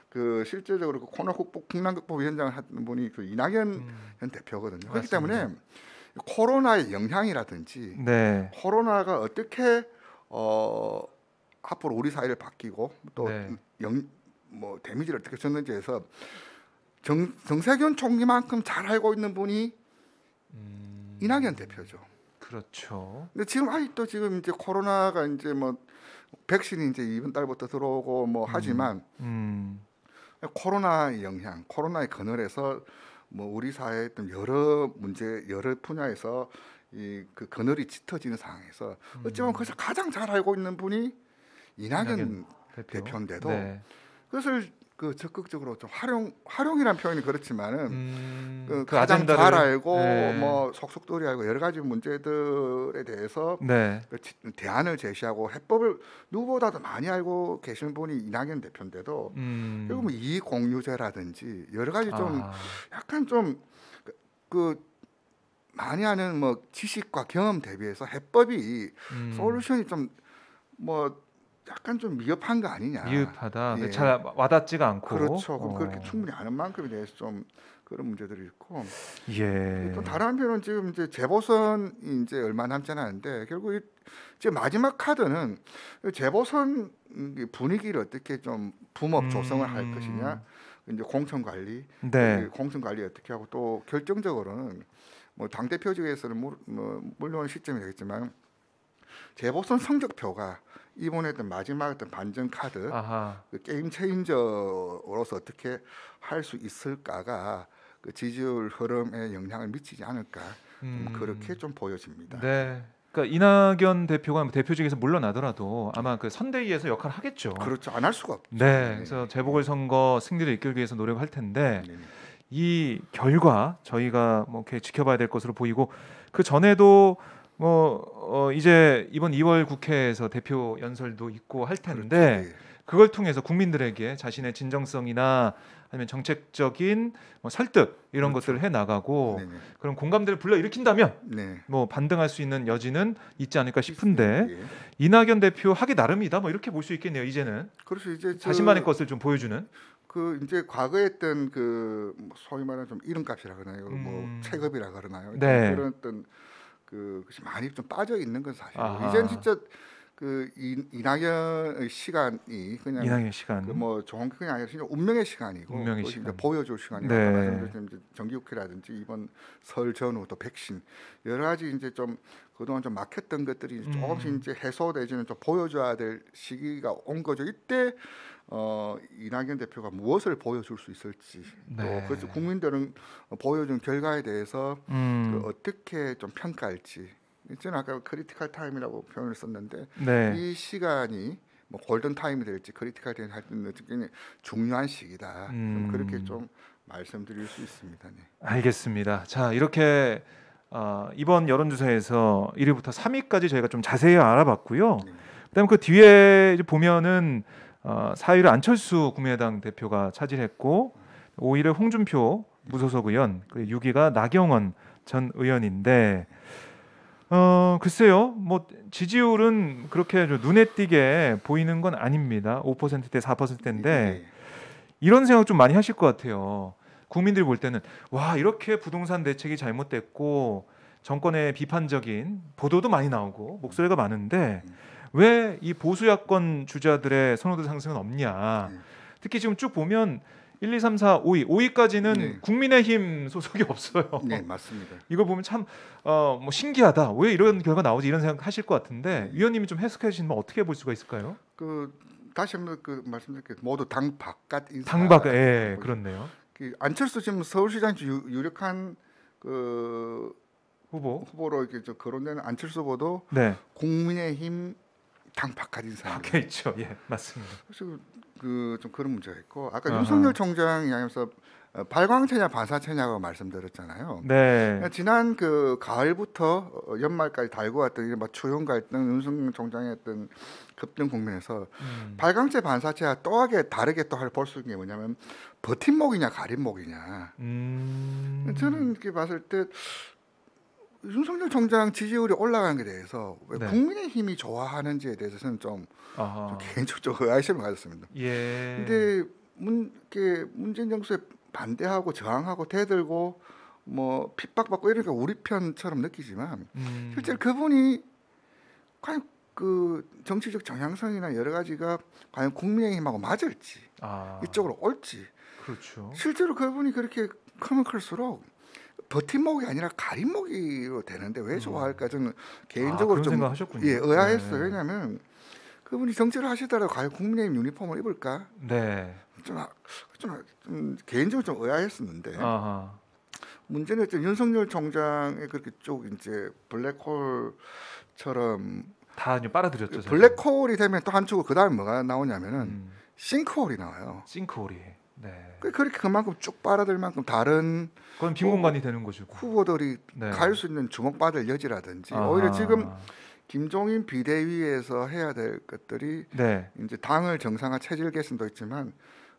그 실제적으로 그 코너 극북 국난 극법 위원장을 하던 분이 그 이낙연 음. 현 대표거든요. 그렇기 맞습니다. 때문에 코로나의 영향이라든지 네. 코로나가 어떻게 어 앞으로 우리 사회를 바뀌고 또영뭐 네. 데미지를 어떻게 줬는지 해서 정, 정세균 총리만큼 잘 알고 있는 분이 음... 이낙연 대표죠. 그렇죠. 근데 지금 아직도 지금 이제 코로나가 이제 뭐 백신이 이제 이번 달부터 들어오고 뭐 하지만 음. 음. 코로나 의 영향, 코로나의 그늘에서 뭐 우리 사회에 있 여러 문제 여러 분야에서 이 그 그늘이 짙어지는 상황에서 음. 어쩌면 그래서 가장 잘 알고 있는 분이 이낙연, 이낙연 대표인데도 네. 그것을 그 적극적으로 좀 활용 활용이란 표현이 그렇지만은 음, 그, 그 가장 아젠다를, 잘 알고 네. 뭐 속속들이 알고 여러 가지 문제들에 대해서 네. 그 대안을 제시하고 해법을 누구보다도 많이 알고 계시는 분이 이낙연 대표인데도 음. 그리고 뭐 이공유제라든지 여러 가지 좀 아. 약간 좀그 그 많이 하는 뭐 지식과 경험 대비해서 해법이 음. 솔루션이 좀뭐 약간 좀 미흡한 거 아니냐. 미흡하다. 예. 잘 와닿지가 않고. 그렇죠. 그럼 어. 그렇게 충분히 아는 만큼에 대해서 좀 그런 문제들이 있고. 예. 또 다른 한편은 지금 이제 재보선 이제 얼마 남지 않았는데 결국 이제 마지막 카드는 재보선 분위기를 어떻게 좀 붐업 음. 조성을 음. 할 것이냐. 이제 공천 관리, 네. 공천 관리 어떻게 하고 또 결정적으로는 뭐당 대표직에서는 뭐, 물론 시점이 되겠지만 재보선 성적표가 이번에 했던 마지막 했던 반전 카드 그 게임 체인저로서 어떻게 할 수 있을까가 그 지지율 흐름에 영향을 미치지 않을까 음. 좀 그렇게 좀 보여집니다. 네. 그러니까 이낙연 대표가 대표직에서 물러나더라도 아마 그 선대위에서 역할을 하겠죠. 그렇죠. 안 할 수가 없죠. 네. 네. 그래서 재보궐 선거 승리를 이끌기 위해서 노력할 텐데 네네. 이 결과 저희가 뭐 이렇게 지켜봐야 될 것으로 보이고 그 전에도 뭐 어, 이제 이번 2월 국회에서 대표 연설도 있고 할 텐데 그렇지. 예. 그걸 통해서 국민들에게 자신의 진정성이나 아니면 정책적인 뭐 설득 이런 그렇죠. 것들을 해 나가고 그런 공감대를 불러 일으킨다면 네. 뭐 반등할 수 있는 여지는 있지 않을까 싶은데 네. 이낙연 대표 하기 나름이다 뭐 이렇게 볼 수 있겠네요 이제는 그렇죠 이제 자신만의 것을 좀 보여주는 그 이제 과거에 했던 그 뭐 소위 말하는 좀 이름값이라 그러나요 뭐 음. 뭐 체급이라 그러나요 네. 그런 어떤 그 그것이 많이 좀 빠져 있는 건 사실이에요. 젠 진짜 그 이, 이낙연 시간이 그냥 이낙연 시간 그뭐 좋은 게 그냥 아니라 운명의 시간이고 운명의 시간. 보여줄 시간이고 네. 말씀드린 정기국회라든지 이번 설 전후 또 백신 여러 가지 이제 좀 그동안 좀 막혔던 것들이 음. 조금씩 이제 해소되지는 좀 보여줘야 될 시기가 온 거죠. 이때 어, 이낙연 대표가 무엇을 보여줄 수 있을지 네. 또 어, 그래서 국민들은 보여준 결과에 대해서 음. 그 어떻게 좀 평가할지 저는 아까 크리티컬 타임이라고 표현을 썼는데 네. 이 시간이 뭐 골든 타임이 될지 크리티컬 타임이 될지 중요한 시기다 음. 좀 그렇게 좀 말씀드릴 수 있습니다. 네. 알겠습니다. 자 이렇게 어, 이번 여론조사에서 1위부터 3위까지 저희가 좀 자세히 알아봤고요. 네. 그다음 에그 뒤에 보면은 어, 4위를 안철수 국민의당 대표가 차지했고 5위를 홍준표 무소속 의원, 그리고 6위가 나경원 전 의원인데 어 글쎄요 뭐 지지율은 그렇게 눈에 띄게 보이는 건 아닙니다 5%대 4%대인데 예, 예. 이런 생각 좀 많이 하실 것 같아요 국민들이 볼 때는 와 이렇게 부동산 대책이 잘못됐고 정권의 비판적인 보도도 많이 나오고 목소리가 많은데 음. 왜이 보수 야권 주자들의 선호도 상승은 없냐. 네. 특히 지금 쭉 보면 1, 2, 3, 4, 5위, 5위까지는 네. 국민의힘 소속이 없어요. 네, 맞습니다. 이걸 보면 참 어, 뭐 신기하다. 왜 이런 결과 나오지 이런 생각 하실 것 같은데 네. 위원님이 좀 해석해 주시면 어떻게 볼 수가 있을까요? 그 다시 한번 그 말씀드릴게요. 모두 당 바깥 인사. 당 바깥, 예, 그렇네요. 그 안철수 지금 서울시장 주 유, 력한 그 후보 후보로 이렇게 거론되는 안철수 후보도 네. 국민의힘 당 바깥인 사람. 밖에 있죠. 예, 맞습니다. 그래서 그좀 그런 문제가 있고 아까 윤석열 총장 이야하면서 어, 발광체냐 반사체냐고 말씀드렸잖아요. 네. 그러니까 지난 그 가을부터 어, 연말까지 달고 왔던 이른바 추용 갈등, 윤석열 총장의 어떤 급등 국면에서 음. 발광체 반사체와 또하게 다르게 또 할 볼 수 있는 게 뭐냐면 버팀목이냐 가림목이냐. 음. 저는 이렇게 봤을 때 윤석열 총장 지지율이 올라간 게 대해서 왜 네. 국민의힘이 좋아하는지에 대해서는 좀, 좀 개인적으로 의심을 [LAUGHS] 가졌습니다. 예. 근데 문, 이렇게 문재인 정수에 반대하고 저항하고 대들고 뭐 핍박받고 이러니까 우리 편처럼 느끼지만 음. 실제 로 그분이 과연 그 정치적 정향성이나 여러 가지가 과연 국민의힘하고 맞을지 아. 이쪽으로 올지 그렇죠. 실제로 그분이 그렇게 크면 클수록 버팀목이 아니라 가림목이로 되는데 왜 음. 좋아할까 저는 아, 개인적으로 아, 좀 예, 의아했어요. 네. 왜냐하면 그분이 정치를 하시더라도 과연 국민의힘 유니폼을 입을까? 네. 좀, 아, 좀, 아, 좀 개인적으로 좀 의아했었는데 아하. 문제는 좀 윤석열 총장의 그렇게 쪽 이제 블랙홀처럼 다 빨아들였죠. 그 블랙홀이 되면 또 한쪽으로 그 다음에 뭐가 나오냐면은 음. 싱크홀이 나와요. 싱크홀이. 네. 그 그렇게 그만큼 쭉 빨아들 만큼 다른 그건 빈 공간이 어, 되는 거죠. 후보들이 네. 갈수 있는 주목받을 여지라든지 아하. 오히려 지금 김종인 비대위에서 해야 될 것들이 네. 이제 당을 정상화 체질 개선도 있지만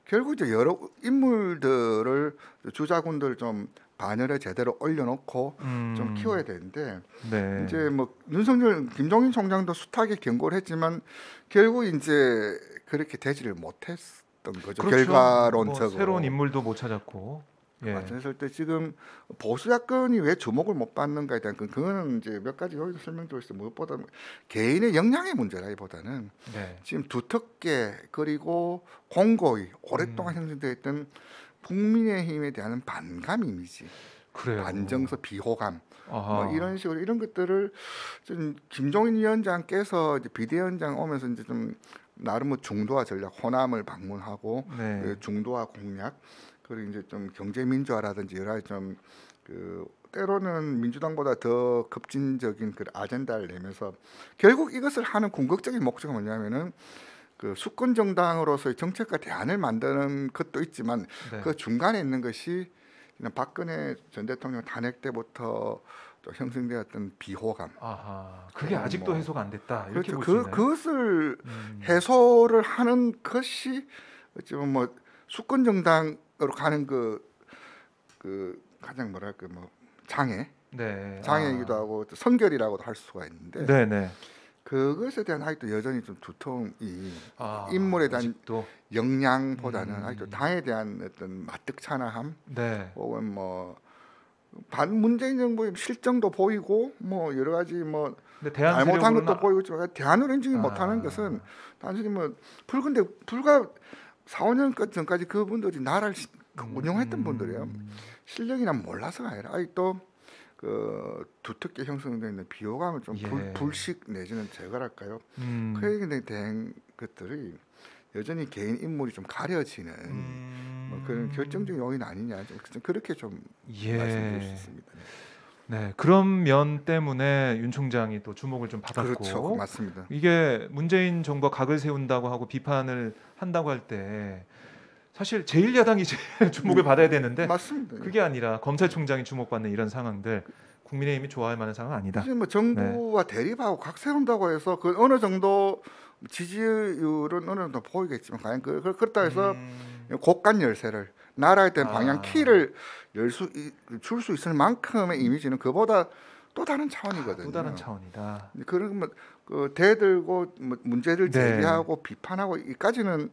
결국 이제 여러 인물들을 주자군들 좀 반열에 제대로 올려놓고 음. 좀 키워야 되는데 네. 이제 뭐 윤석열 김종인 총장도 숱하게 경고를 했지만 결국 이제 그렇게 되지를 못했어. 않았던 거죠. 그렇죠. 결과론적으로 뭐 새로운 인물도 못 찾았고. 예. 말씀했을 때 지금 보수 야권이 왜 주목을 못 받는가에 대한 그, 그거는 이제 몇 가지 여기서 설명드릴 수 무엇보다 개인의 역량의 문제라기보다는 네. 지금 두텁게 그리고 공고히 오랫동안 음. 형성되어 있던 국민의힘에 대한 반감 이미지, 안정서 비호감 뭐 이런 식으로 이런 것들을 좀 김종인 위원장께서 비대위원장 오면서 이제 좀 나름 뭐 중도화 전략, 호남을 방문하고 네. 그 중도화 공략 그리고 이제 좀 경제 민주화라든지 여러 가지 좀그 때로는 민주당보다 더 급진적인 그 아젠다를 내면서 결국 이것을 하는 궁극적인 목적은 뭐냐면은 그 수권 정당으로서의 정책과 대안을 만드는 것도 있지만 네. 그 중간에 있는 것이 박근혜 전 대통령 탄핵 때부터 또 형성되었던 비호감. 아하, 그게 아직도 뭐, 해소가 안 됐다. 그렇죠. 그 그것을 음. 해소를 하는 것이 어찌 보면 뭐 수권 정당으로 가는 그, 그 가장 뭐랄까 뭐 장애, 네. 장애이기도 아. 하고 성결이라고도 할 수가 있는데. 네네. 네. 그것에 대한 아직도 여전히 좀 두통이 아, 인물에 대한 아직도? 영향보다는 음. 아직도 당에 대한 어떤 마뜩 차나함 네. 혹은 뭐반 문재인 정부의 실정도 보이고 뭐 여러 가지 뭐 잘못한 것도 아. 보이고 있지 그러니까 대안으로 인증이 아. 못하는 것은 단순히 뭐 불근데 불과 4, 5년 전까지 그분들이 나라를 그 음. 운영했던 음. 분들이에요. 실력이나 몰라서가 아니라 아니 또그 두텁게 형성되어 있는 비호감을 좀 예. 불, 식 내지는 제거랄까요. 음. 그에 대한 것들이 여전히 개인 인물이 좀 가려지는 음. 그런 음. 결정적 요인 아니냐 그렇게 좀 예. 말씀드릴 수 있습니다. 네, 그런 면 때문에 윤 총장이 또 주목을 좀 받았고 그렇죠, 그 맞습니다. 이게 문재인 정부 각을 세운다고 하고 비판을 한다고 할 때 사실 제1야당이 제일 [LAUGHS] 주목을 음, 받아야 되는데 맞습니다. 그게 아니라 검찰총장이 주목받는 이런 상황들 국민의힘이 좋아할 만한 상황 아니다. 뭐 정부와 네. 대립하고 각 세운다고 해서 그 어느 정도 지지율은 어느 정도 보이겠지만 과연 그, 그 그렇다 해서 음... 곳간 열쇠를 나라에 대한 방향 아. 키를 줄 수 있을 만큼의 이미지는 그보다 또 다른 차원이거든요. 또 다른 차원이다. 그러뭐그 대들고 뭐 문제를 네. 제기하고 네. 비판하고 이까지는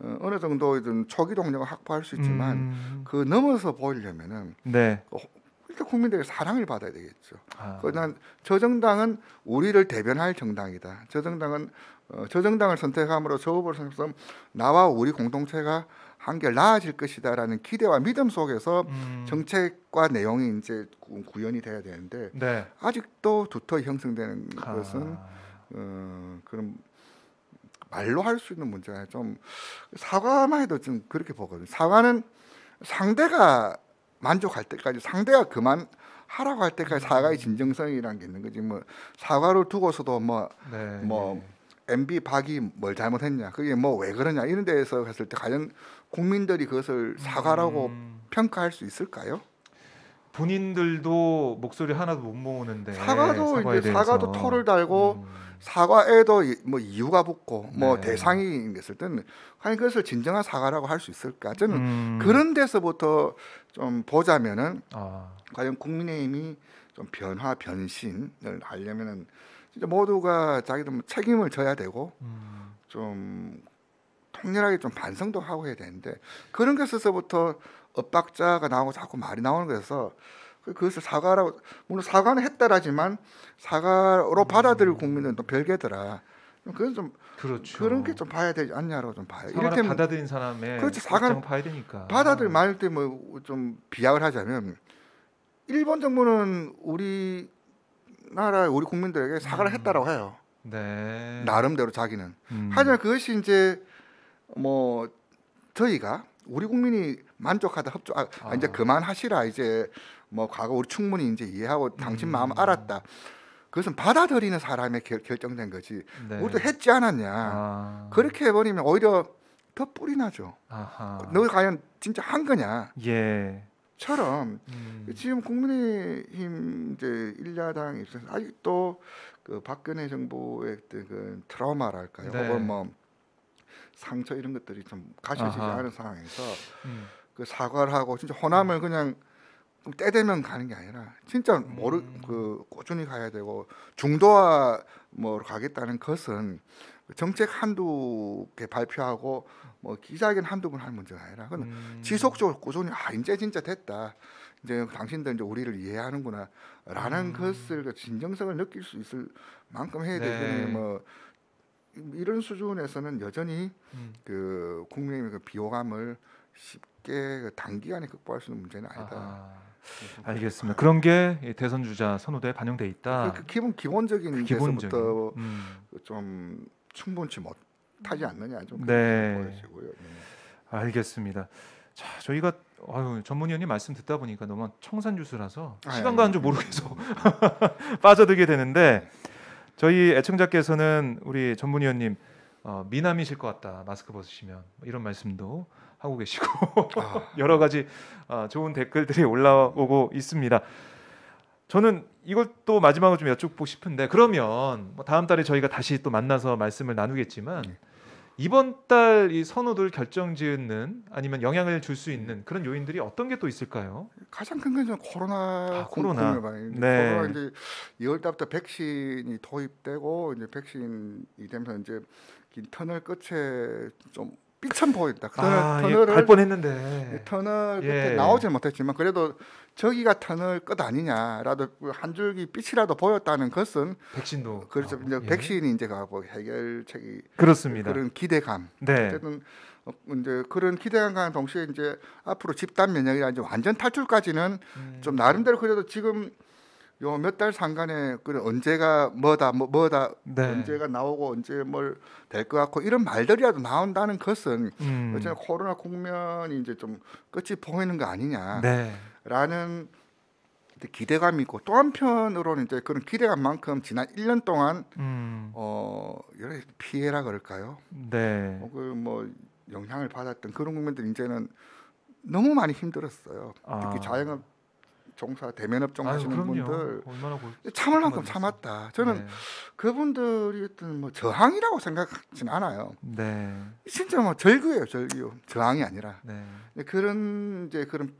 어, 어느 정도든 이 초기 동력을 확보할 수 있지만 음. 그 넘어서 보이려면은 네. 그 일단 국민들의 사랑을 받아야 되겠죠. 아. 그난저 정당은 우리를 대변할 정당이다. 저 정당은 어, 저 정당을 선택함으로 저 후보를 선택하면 나와 우리 공동체가 한결 나아질 것이다라는 기대와 믿음 속에서 음. 정책과 내용이 이제 구현이 돼야 되는데 네. 아직도 두터이 형성되는 아. 것은 어, 그런 말로 할 수 있는 문제가 좀 사과만 해도 좀 그렇게 보거든요. 사과는 상대가 만족할 때까지 상대가 그만 하라고 할 때까지 음. 사과의 진정성이라는 게 있는 거지 뭐 사과를 두고서도 뭐뭐 네. 뭐 MB 박이 뭘 잘못했냐 그게 뭐 왜 그러냐 이런 데에서 했을 때 과연 국민들이 그것을 음. 사과라고 음. 평가할 수 있을까요? 본인들도 목소리 하나도 못 모으는데 사과도 이제 사과도 털을 달고 음. 사과에도 뭐 이유가 붙고 뭐 네. 대상이 있을 때는 아니 그것을 진정한 사과라고 할 수 있을까 저는 음. 그런 데서부터 좀 보자면은 아. 과연 국민의힘이 좀 변화 변신을 하려면은 진짜 모두가 자기들 뭐 책임을 져야 되고 음. 좀 통렬하게 좀 반성도 하고 해야 되는데 그런 것에서부터 엇박자가 나오고 자꾸 말이 나오는 거여서 그, 그것을 사과라고 물론 사과는 했다라지만 사과로 음. 받아들일 국민은 또 별개더라. 그건 좀 그렇죠. 그런 게 좀 봐야 되지 않냐라고 좀 봐요. 사과를 받아들인 사람의 그렇지 사과를 봐야 되니까 받아들 말때뭐 좀 비약을 하자면 일본 정부는 우리 나라 우리 국민들에게 사과를 음. 했다라고 해요. 네. 나름대로 자기는 음. 하지만 그것이 이제 뭐 저희가 우리 국민이 만족하다 협조 아, 아. 이제 아. 그만하시라 이제 뭐 과거 우리 충분히 이제 이해하고 당신 음. 마음 알았다. 그것은 받아들이는 사람의 결, 정된 거지. 네. 우리도 했지 않았냐. 아. 그렇게 해버리면 오히려 더 뿌리 나죠. 아하. 너 과연 진짜 한 거냐? 예. 처럼 음. 지금 국민의힘 이제 일야당 입장에서 아직도 그 박근혜 정부의 그 트라우마랄까요? 네. 혹은 뭐 상처 이런 것들이 좀 가시지 않은 상황에서 음. 그 사과를 하고 진짜 호남을 음. 그냥 때 되면 가는 게 아니라 진짜 모르 음. 그 꾸준히 가야 되고 중도화 뭐 가겠다는 것은 정책 한두 개 발표하고 뭐 기자회견 한두 번할 문제가 아니라 그건 음. 지속적으로 꾸준히 아 이제 진짜 됐다 이제 당신들 이제 우리를 이해하는구나라는 음. 것을 그 진정성을 느낄 수 있을 만큼 해야 되기 네. 뭐 이런 수준에서는 여전히 음. 그 국민의 그 비호감을 쉽게 그 단기간에 극복할 수 있는 문제는 아니다. 아 알겠습니다. 그런 게 대선 주자 선호도에 반영돼 있다. 그, 그, 기본 기본적인 그 기본부터 음. 좀 충분치 못하지 않느냐 좀 네. 보여지고요. 네. 알겠습니다. 자, 저희가 아유, 전문위원님 말씀 듣다 보니까 너무 청산 주스라서 시간 가는 줄 모르겠어 빠져들게 되는데. 네. 저희 애청자께서는 우리 전문위원님 어, 미남이실 것 같다 마스크 벗으시면 뭐 이런 말씀도 하고 계시고 [LAUGHS] 아. 여러 가지 어, 좋은 댓글들이 올라오고 있습니다. 저는 이것도 마지막으로 좀 여쭙고 싶은데 그러면 뭐 다음 달에 저희가 다시 또 만나서 말씀을 나누겠지만. 네. 이번 달 이 선호들 결정짓는 아니면 영향을 줄 수 있는 음. 그런 요인들이 어떤 게 또 있을까요? 가장 큰건 코로나 아, 코로나 네. 코로나 이제 2월 달부터 백신이 도입되고 이제 백신이 되면서 이제 긴 터널 끝에 좀 삑참 보인다. 그 아, 예, 터널을 예, 갈 뻔했는데 예, 터널 예. 나오질 못했지만 그래도 저기가 터널 끝 아니냐라도 그 한 줄기 빛이라도 보였다는 것은 백신도 그렇죠. 어, 이제 예. 백신이 이제 가뭐 해결책이 그렇습니다. 그런 기대감. 네. 어쨌든 어, 이제 그런 기대감과 동시에 이제 앞으로 집단 면역이라 이제 완전 탈출까지는 음. 좀 나름대로 그렇죠. 그래도 지금 요몇달 상간에 그 언제가 뭐다 뭐, 뭐다 네. 언제가 나오고 언제 뭘 될 것 같고 이런 말들이라도 나온다는 것은 음. 어제 코로나 국면이 이제 좀 끝이 보이는 거 아니냐라는 네. 기대감이 있고 또 한편으로는 이제 그런 기대감만큼 지난 1년 동안 음. 어 여러 피해라 그럴까요? 네. 혹은 뭐 영향을 받았던 그런 국면들 이제는 너무 많이 힘들었어요. 아. 특히 자영업 종사 대면 업종 하시는 그럼요. 분들 고... 참을 만큼 참았다. 저는 네. 그분들이 어떤 뭐 저항이라고 생각하진 않아요. 네. 진짜 뭐 절규예요, 절규. 저항이 아니라 네. 그런 이제 그런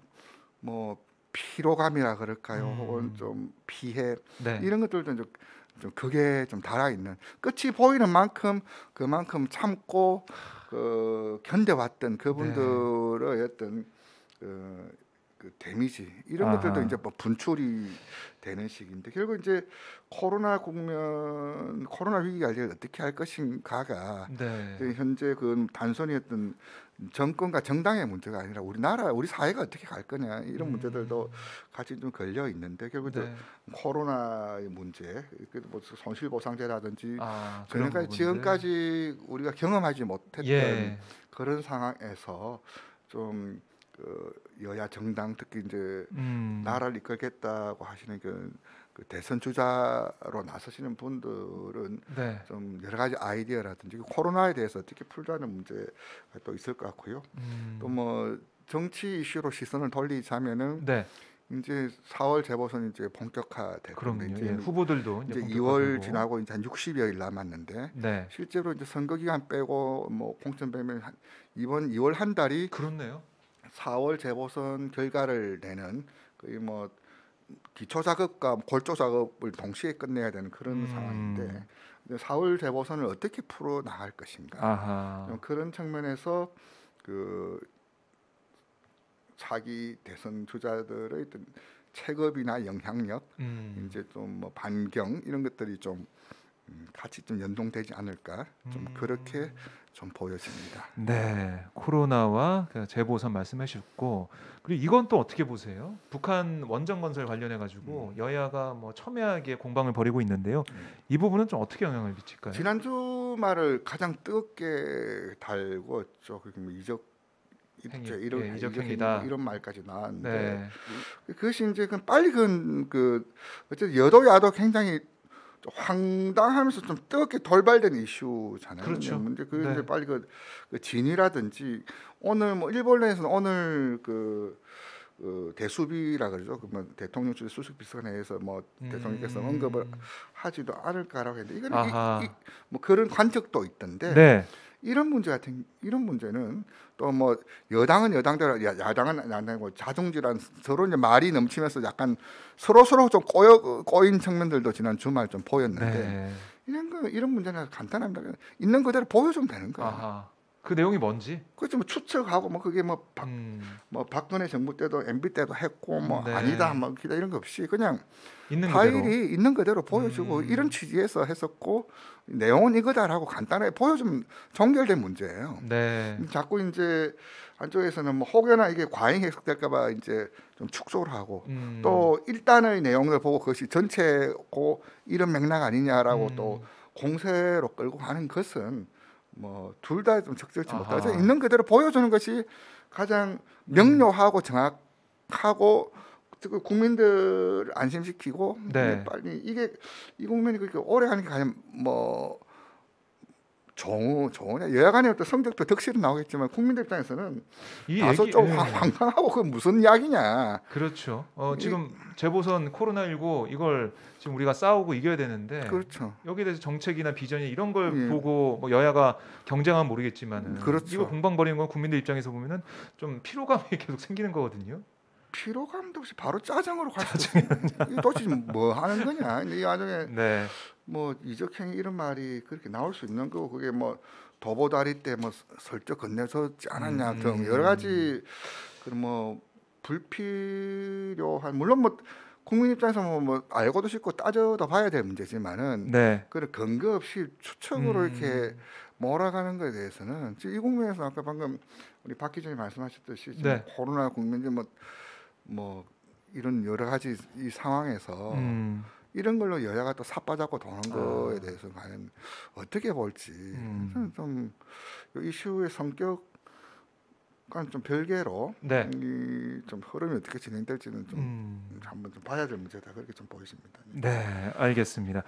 뭐 피로감이라 그럴까요, 음. 혹은 좀 피해 네. 이런 것들도 이좀 그게 좀 달아 있는 끝이 보이는 만큼 그만큼 참고 그 견뎌왔던 그분들의 네. 어떤 그그 데미지 이런 아 것들도 이제 뭐 분출이 되는 시기인데 결국 이제 코로나 국면 코로나 위기 관리를 어떻게 할 것인가가 네. 현재 그 단순히 어떤 정권과 정당의 문제가 아니라 우리나라 우리 사회가 어떻게 갈 거냐 이런 음. 문제들도 같이 좀 걸려 있는데 결국 이제 네. 코로나의 문제 그뭐 손실 보상제라든지 아, 그러니까 지금까지 우리가 경험하지 못했던 예. 그런 상황에서 좀그 여야 정당 특히 이제 음. 나라를 이끌겠다고 하시는 그, 그 대선 주자로 나서시는 분들은 네. 좀 여러 가지 아이디어라든지 그 코로나에 대해서 어떻게 풀자는 문제가 또 있을 것 같고요. 음. 또뭐 정치 이슈로 시선을 돌리자면은 네. 이제 4월 재보선 이제 본격화되요 이제 예, 후보들도 이제, 이제 2월 지나고 이제 한 60여일 남았는데 네. 실제로 이제 선거 기간 빼고 뭐 공천 빼면 이번 2월 한 달이 그렇네요. 4월 재보선 결과를 내는 거의 뭐 기초 작업과 골조 작업을 동시에 끝내야 되는 그런 음. 상황인데 4월 재보선을 어떻게 풀어 나갈 것인가 아하. 그런 측면에서 그 차기 대선 주자들의 어떤 체급이나 영향력, 음. 이제 좀뭐 반경 이런 것들이 좀 음, 같이 좀 연동되지 않을까, 좀 음. 그렇게 좀 보여집니다. 네, 코로나와 그 재보선 말씀해 셨고 그리고 이건 또 어떻게 보세요? 북한 원전 건설 관련해 가지고 음. 여야가 뭐 첨예하게 공방을 벌이고 있는데요. 음. 이 부분은 좀 어떻게 영향을 미칠까요? 지난 주말을 가장 뜨겁게 달고 저 뭐 이적 이제 이런 예, 이적행위다 이런 말까지 나왔는데 네. 그것이 이제 그 빨리 그, 그 어쨌든 여도 야도 굉장히 황당하면서 좀 뜨겁게 덜발된 이슈잖아요. 그렇죠. 근데 그 네. 빨리 그, 그 진위라든지 오늘 뭐 일본 에서는 오늘 그, 그 대수비라 그러죠. 그뭐 대통령 주 수석 비서관에서뭐 음. 대통령께서 언급을 하지도 않을까라고 했는데 이거는 이, 이, 뭐 그런 관측도 있던데. 네. 이런 문제 같은 이런 문제는 또 뭐 여당은 여당대로 야, 당은 야당이고 뭐 자중질환 서로 이제 말이 넘치면서 약간 서로 서로 좀 꼬여 꼬인 측면들도 지난 주말 좀 보였는데 네. 이런 거 이런 문제는 간단합니다. 있는 그대로 보여주면 되는 거예요. 아하. 그 내용이 뭔지? 그렇죠. 뭐 추측하고 뭐 그게 뭐, 박, 음. 뭐 박근혜 정부 때도 MB 때도 했고 뭐 네. 아니다 뭐 기다 이런 거 없이 그냥 있는 파일이 그대로. 있는 그대로 보여주고 음. 이런 취지에서 했었고 내용은 이거다라고 간단하게 보여주면 종결된 문제예요. 네. 자꾸 이제 안쪽에서는 뭐 혹여나 이게 과잉 해석될까봐 이제 좀 축소를 하고 음. 또 일단의 내용을 보고 그것이 전체고 이런 맥락 아니냐라고 음. 또 공세로 끌고 가는 것은 뭐둘다좀 적절치 못하죠. 있는 그대로 보여주는 것이 가장 명료하고 정확하고 그 국민들 안심시키고 네. 빨리 이게 이국민이 그렇게 오래 하는게 가장 뭐 좋은 좋으냐 여야간에 또 성적도 득실은 나오겠지만 국민들 입장에서는 다소 얘기, 좀 예. 황당하고 그 무슨 이야기냐. 그렇죠. 어, 지금 재보선 코로나 19 이걸 지금 우리가 싸우고 이겨야 되는데 그렇죠. 여기에 대해서 정책이나 비전이 이런 걸 예. 보고 뭐 여야가 경쟁하면 모르겠지만 그렇죠. 이거 공방 벌리는건 국민들 입장에서 보면은 좀 피로감이 [LAUGHS] 계속 생기는 거거든요. 피로감도 없이 바로 짜장으로 갈수 있이요 도대체 뭐 하는 거냐? 이 와중에 네. 뭐 이적행위 이런 말이 그렇게 나올 수 있는 거고 그게 뭐 도보다리 때 뭐 설적 건네서지 않았냐 음, 등 여러 가지 그뭐 런 불필요한 물론 뭐 국민 입장에서 뭐, 뭐 알고도 싶고 따져도 봐야 될 문제지만은 네. 그런 근거 없이 추측으로 음. 이렇게 몰아가는 거에 대해서는 지금 이 국면에서 아까 방금 우리 박 기자님 말씀하셨듯이 지금 네. 코로나 국면이 뭐뭐 이런 여러 가지 이 상황에서 음. 이런 걸로 여야가 또 사빠잡고 도는 아. 거에 대해서 과연 어떻게 볼지 음. 좀 이슈의 성격 과는좀 별개로 네. 이좀 흐름이 어떻게 진행될지는 좀 음. 한번 좀 봐야 될 문제다 그렇게 좀 보이십니다. 네, 네 알겠습니다.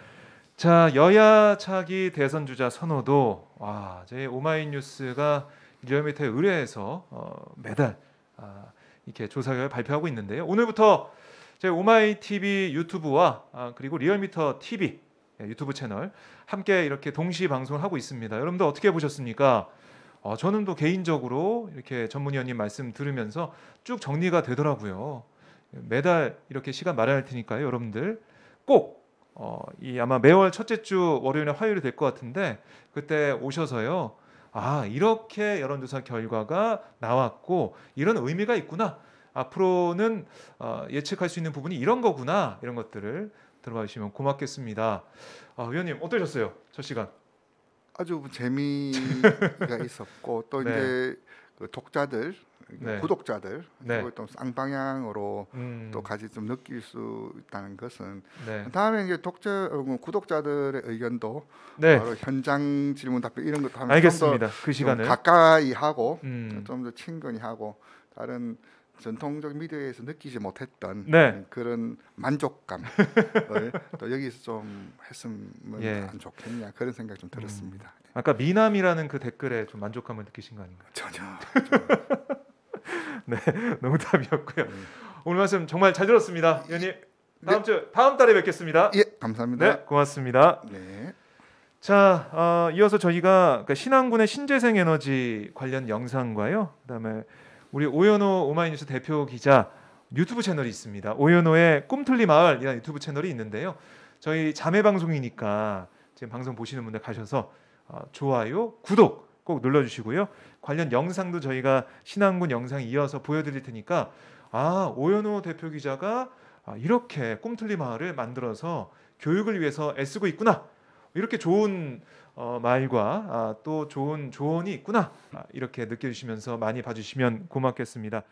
자 여야 차기 대선 주자 선호도 와 저희 오마이뉴스가 리얼미터의 의뢰해서 어, 매달 아, 이렇게 조사 결과 발표하고 있는데요. 오늘부터 저 오마이 TV 유튜브와 아, 그리고 리얼미터 TV 예, 유튜브 채널 함께 이렇게 동시 방송을 하고 있습니다. 여러분들 어떻게 보셨습니까? 어, 저는 또 개인적으로 이렇게 전문위원님 말씀 들으면서 쭉 정리가 되더라고요. 매달 이렇게 시간 마련할 테니까요, 여러분들 꼭. 어, 이 아마 매월 첫째 주월요일에 화요일이 될 것 같은데 그때 오셔서요 아, 이렇게 여론조사 결과가 나왔고 이런 의미가 있구나. 앞으로는 어, 예측할 수 있는 부분이 이런 거구나. 이런 것들을 들어봐 주시면 고맙겠습니다. 아, 위원님 어떠셨어요? 첫 시간. 아주 재미가 있었고 또 [LAUGHS] 네. 이제 그 독자들 네. 구독자들 네. 그리고 또 쌍방향으로 음. 또 같이 좀 느낄 수 있다는 것은 네. 다음에 이제 독자 어, 뭐 구독자들의 의견도 네. 바로 현장 질문 답변 이런 것도 하면 알겠습니다. 그 시간을 가까이 하고 음. 좀더 친근히 하고 다른 전통적 미디어에서 느끼지 못했던 네. 그런 만족감을 또 여기서 좀 했으면 예. 안 좋겠냐 그런 생각 좀 들었습니다. 음. 아까 미남이라는 그 댓글에 좀 만족감을 느끼신 거 아닌가요? 전혀. [LAUGHS] 네, 너무 답이었고요. 네. 오늘 말씀 정말 잘 들었습니다, 연님. 예. 다음 네. 주 다음 달에 뵙겠습니다. 예, 감사합니다. 네, 고맙습니다. 네. 자, 어, 이어서 저희가 그 신안군의 신재생 에너지 관련 영상과요, 그다음에 우리 오연호 오마이뉴스 대표 기자 유튜브 채널이 있습니다. 오연호의 꿈틀리 마을이라는 유튜브 채널이 있는데요. 저희 자매 방송이니까 지금 방송 보시는 분들 가셔서 어, 좋아요, 구독 꼭 눌러주시고요. 관련 영상도 저희가 신한군 영상 이어서 보여드릴 테니까 아 오연호 대표 기자가 아, 이렇게 꿈틀리 마을을 만들어서 교육을 위해서 애쓰고 있구나 이렇게 좋은 어, 말과 아, 또 좋은 조언이 있구나 아, 이렇게 느껴주시면서 많이 봐주시면 고맙겠습니다.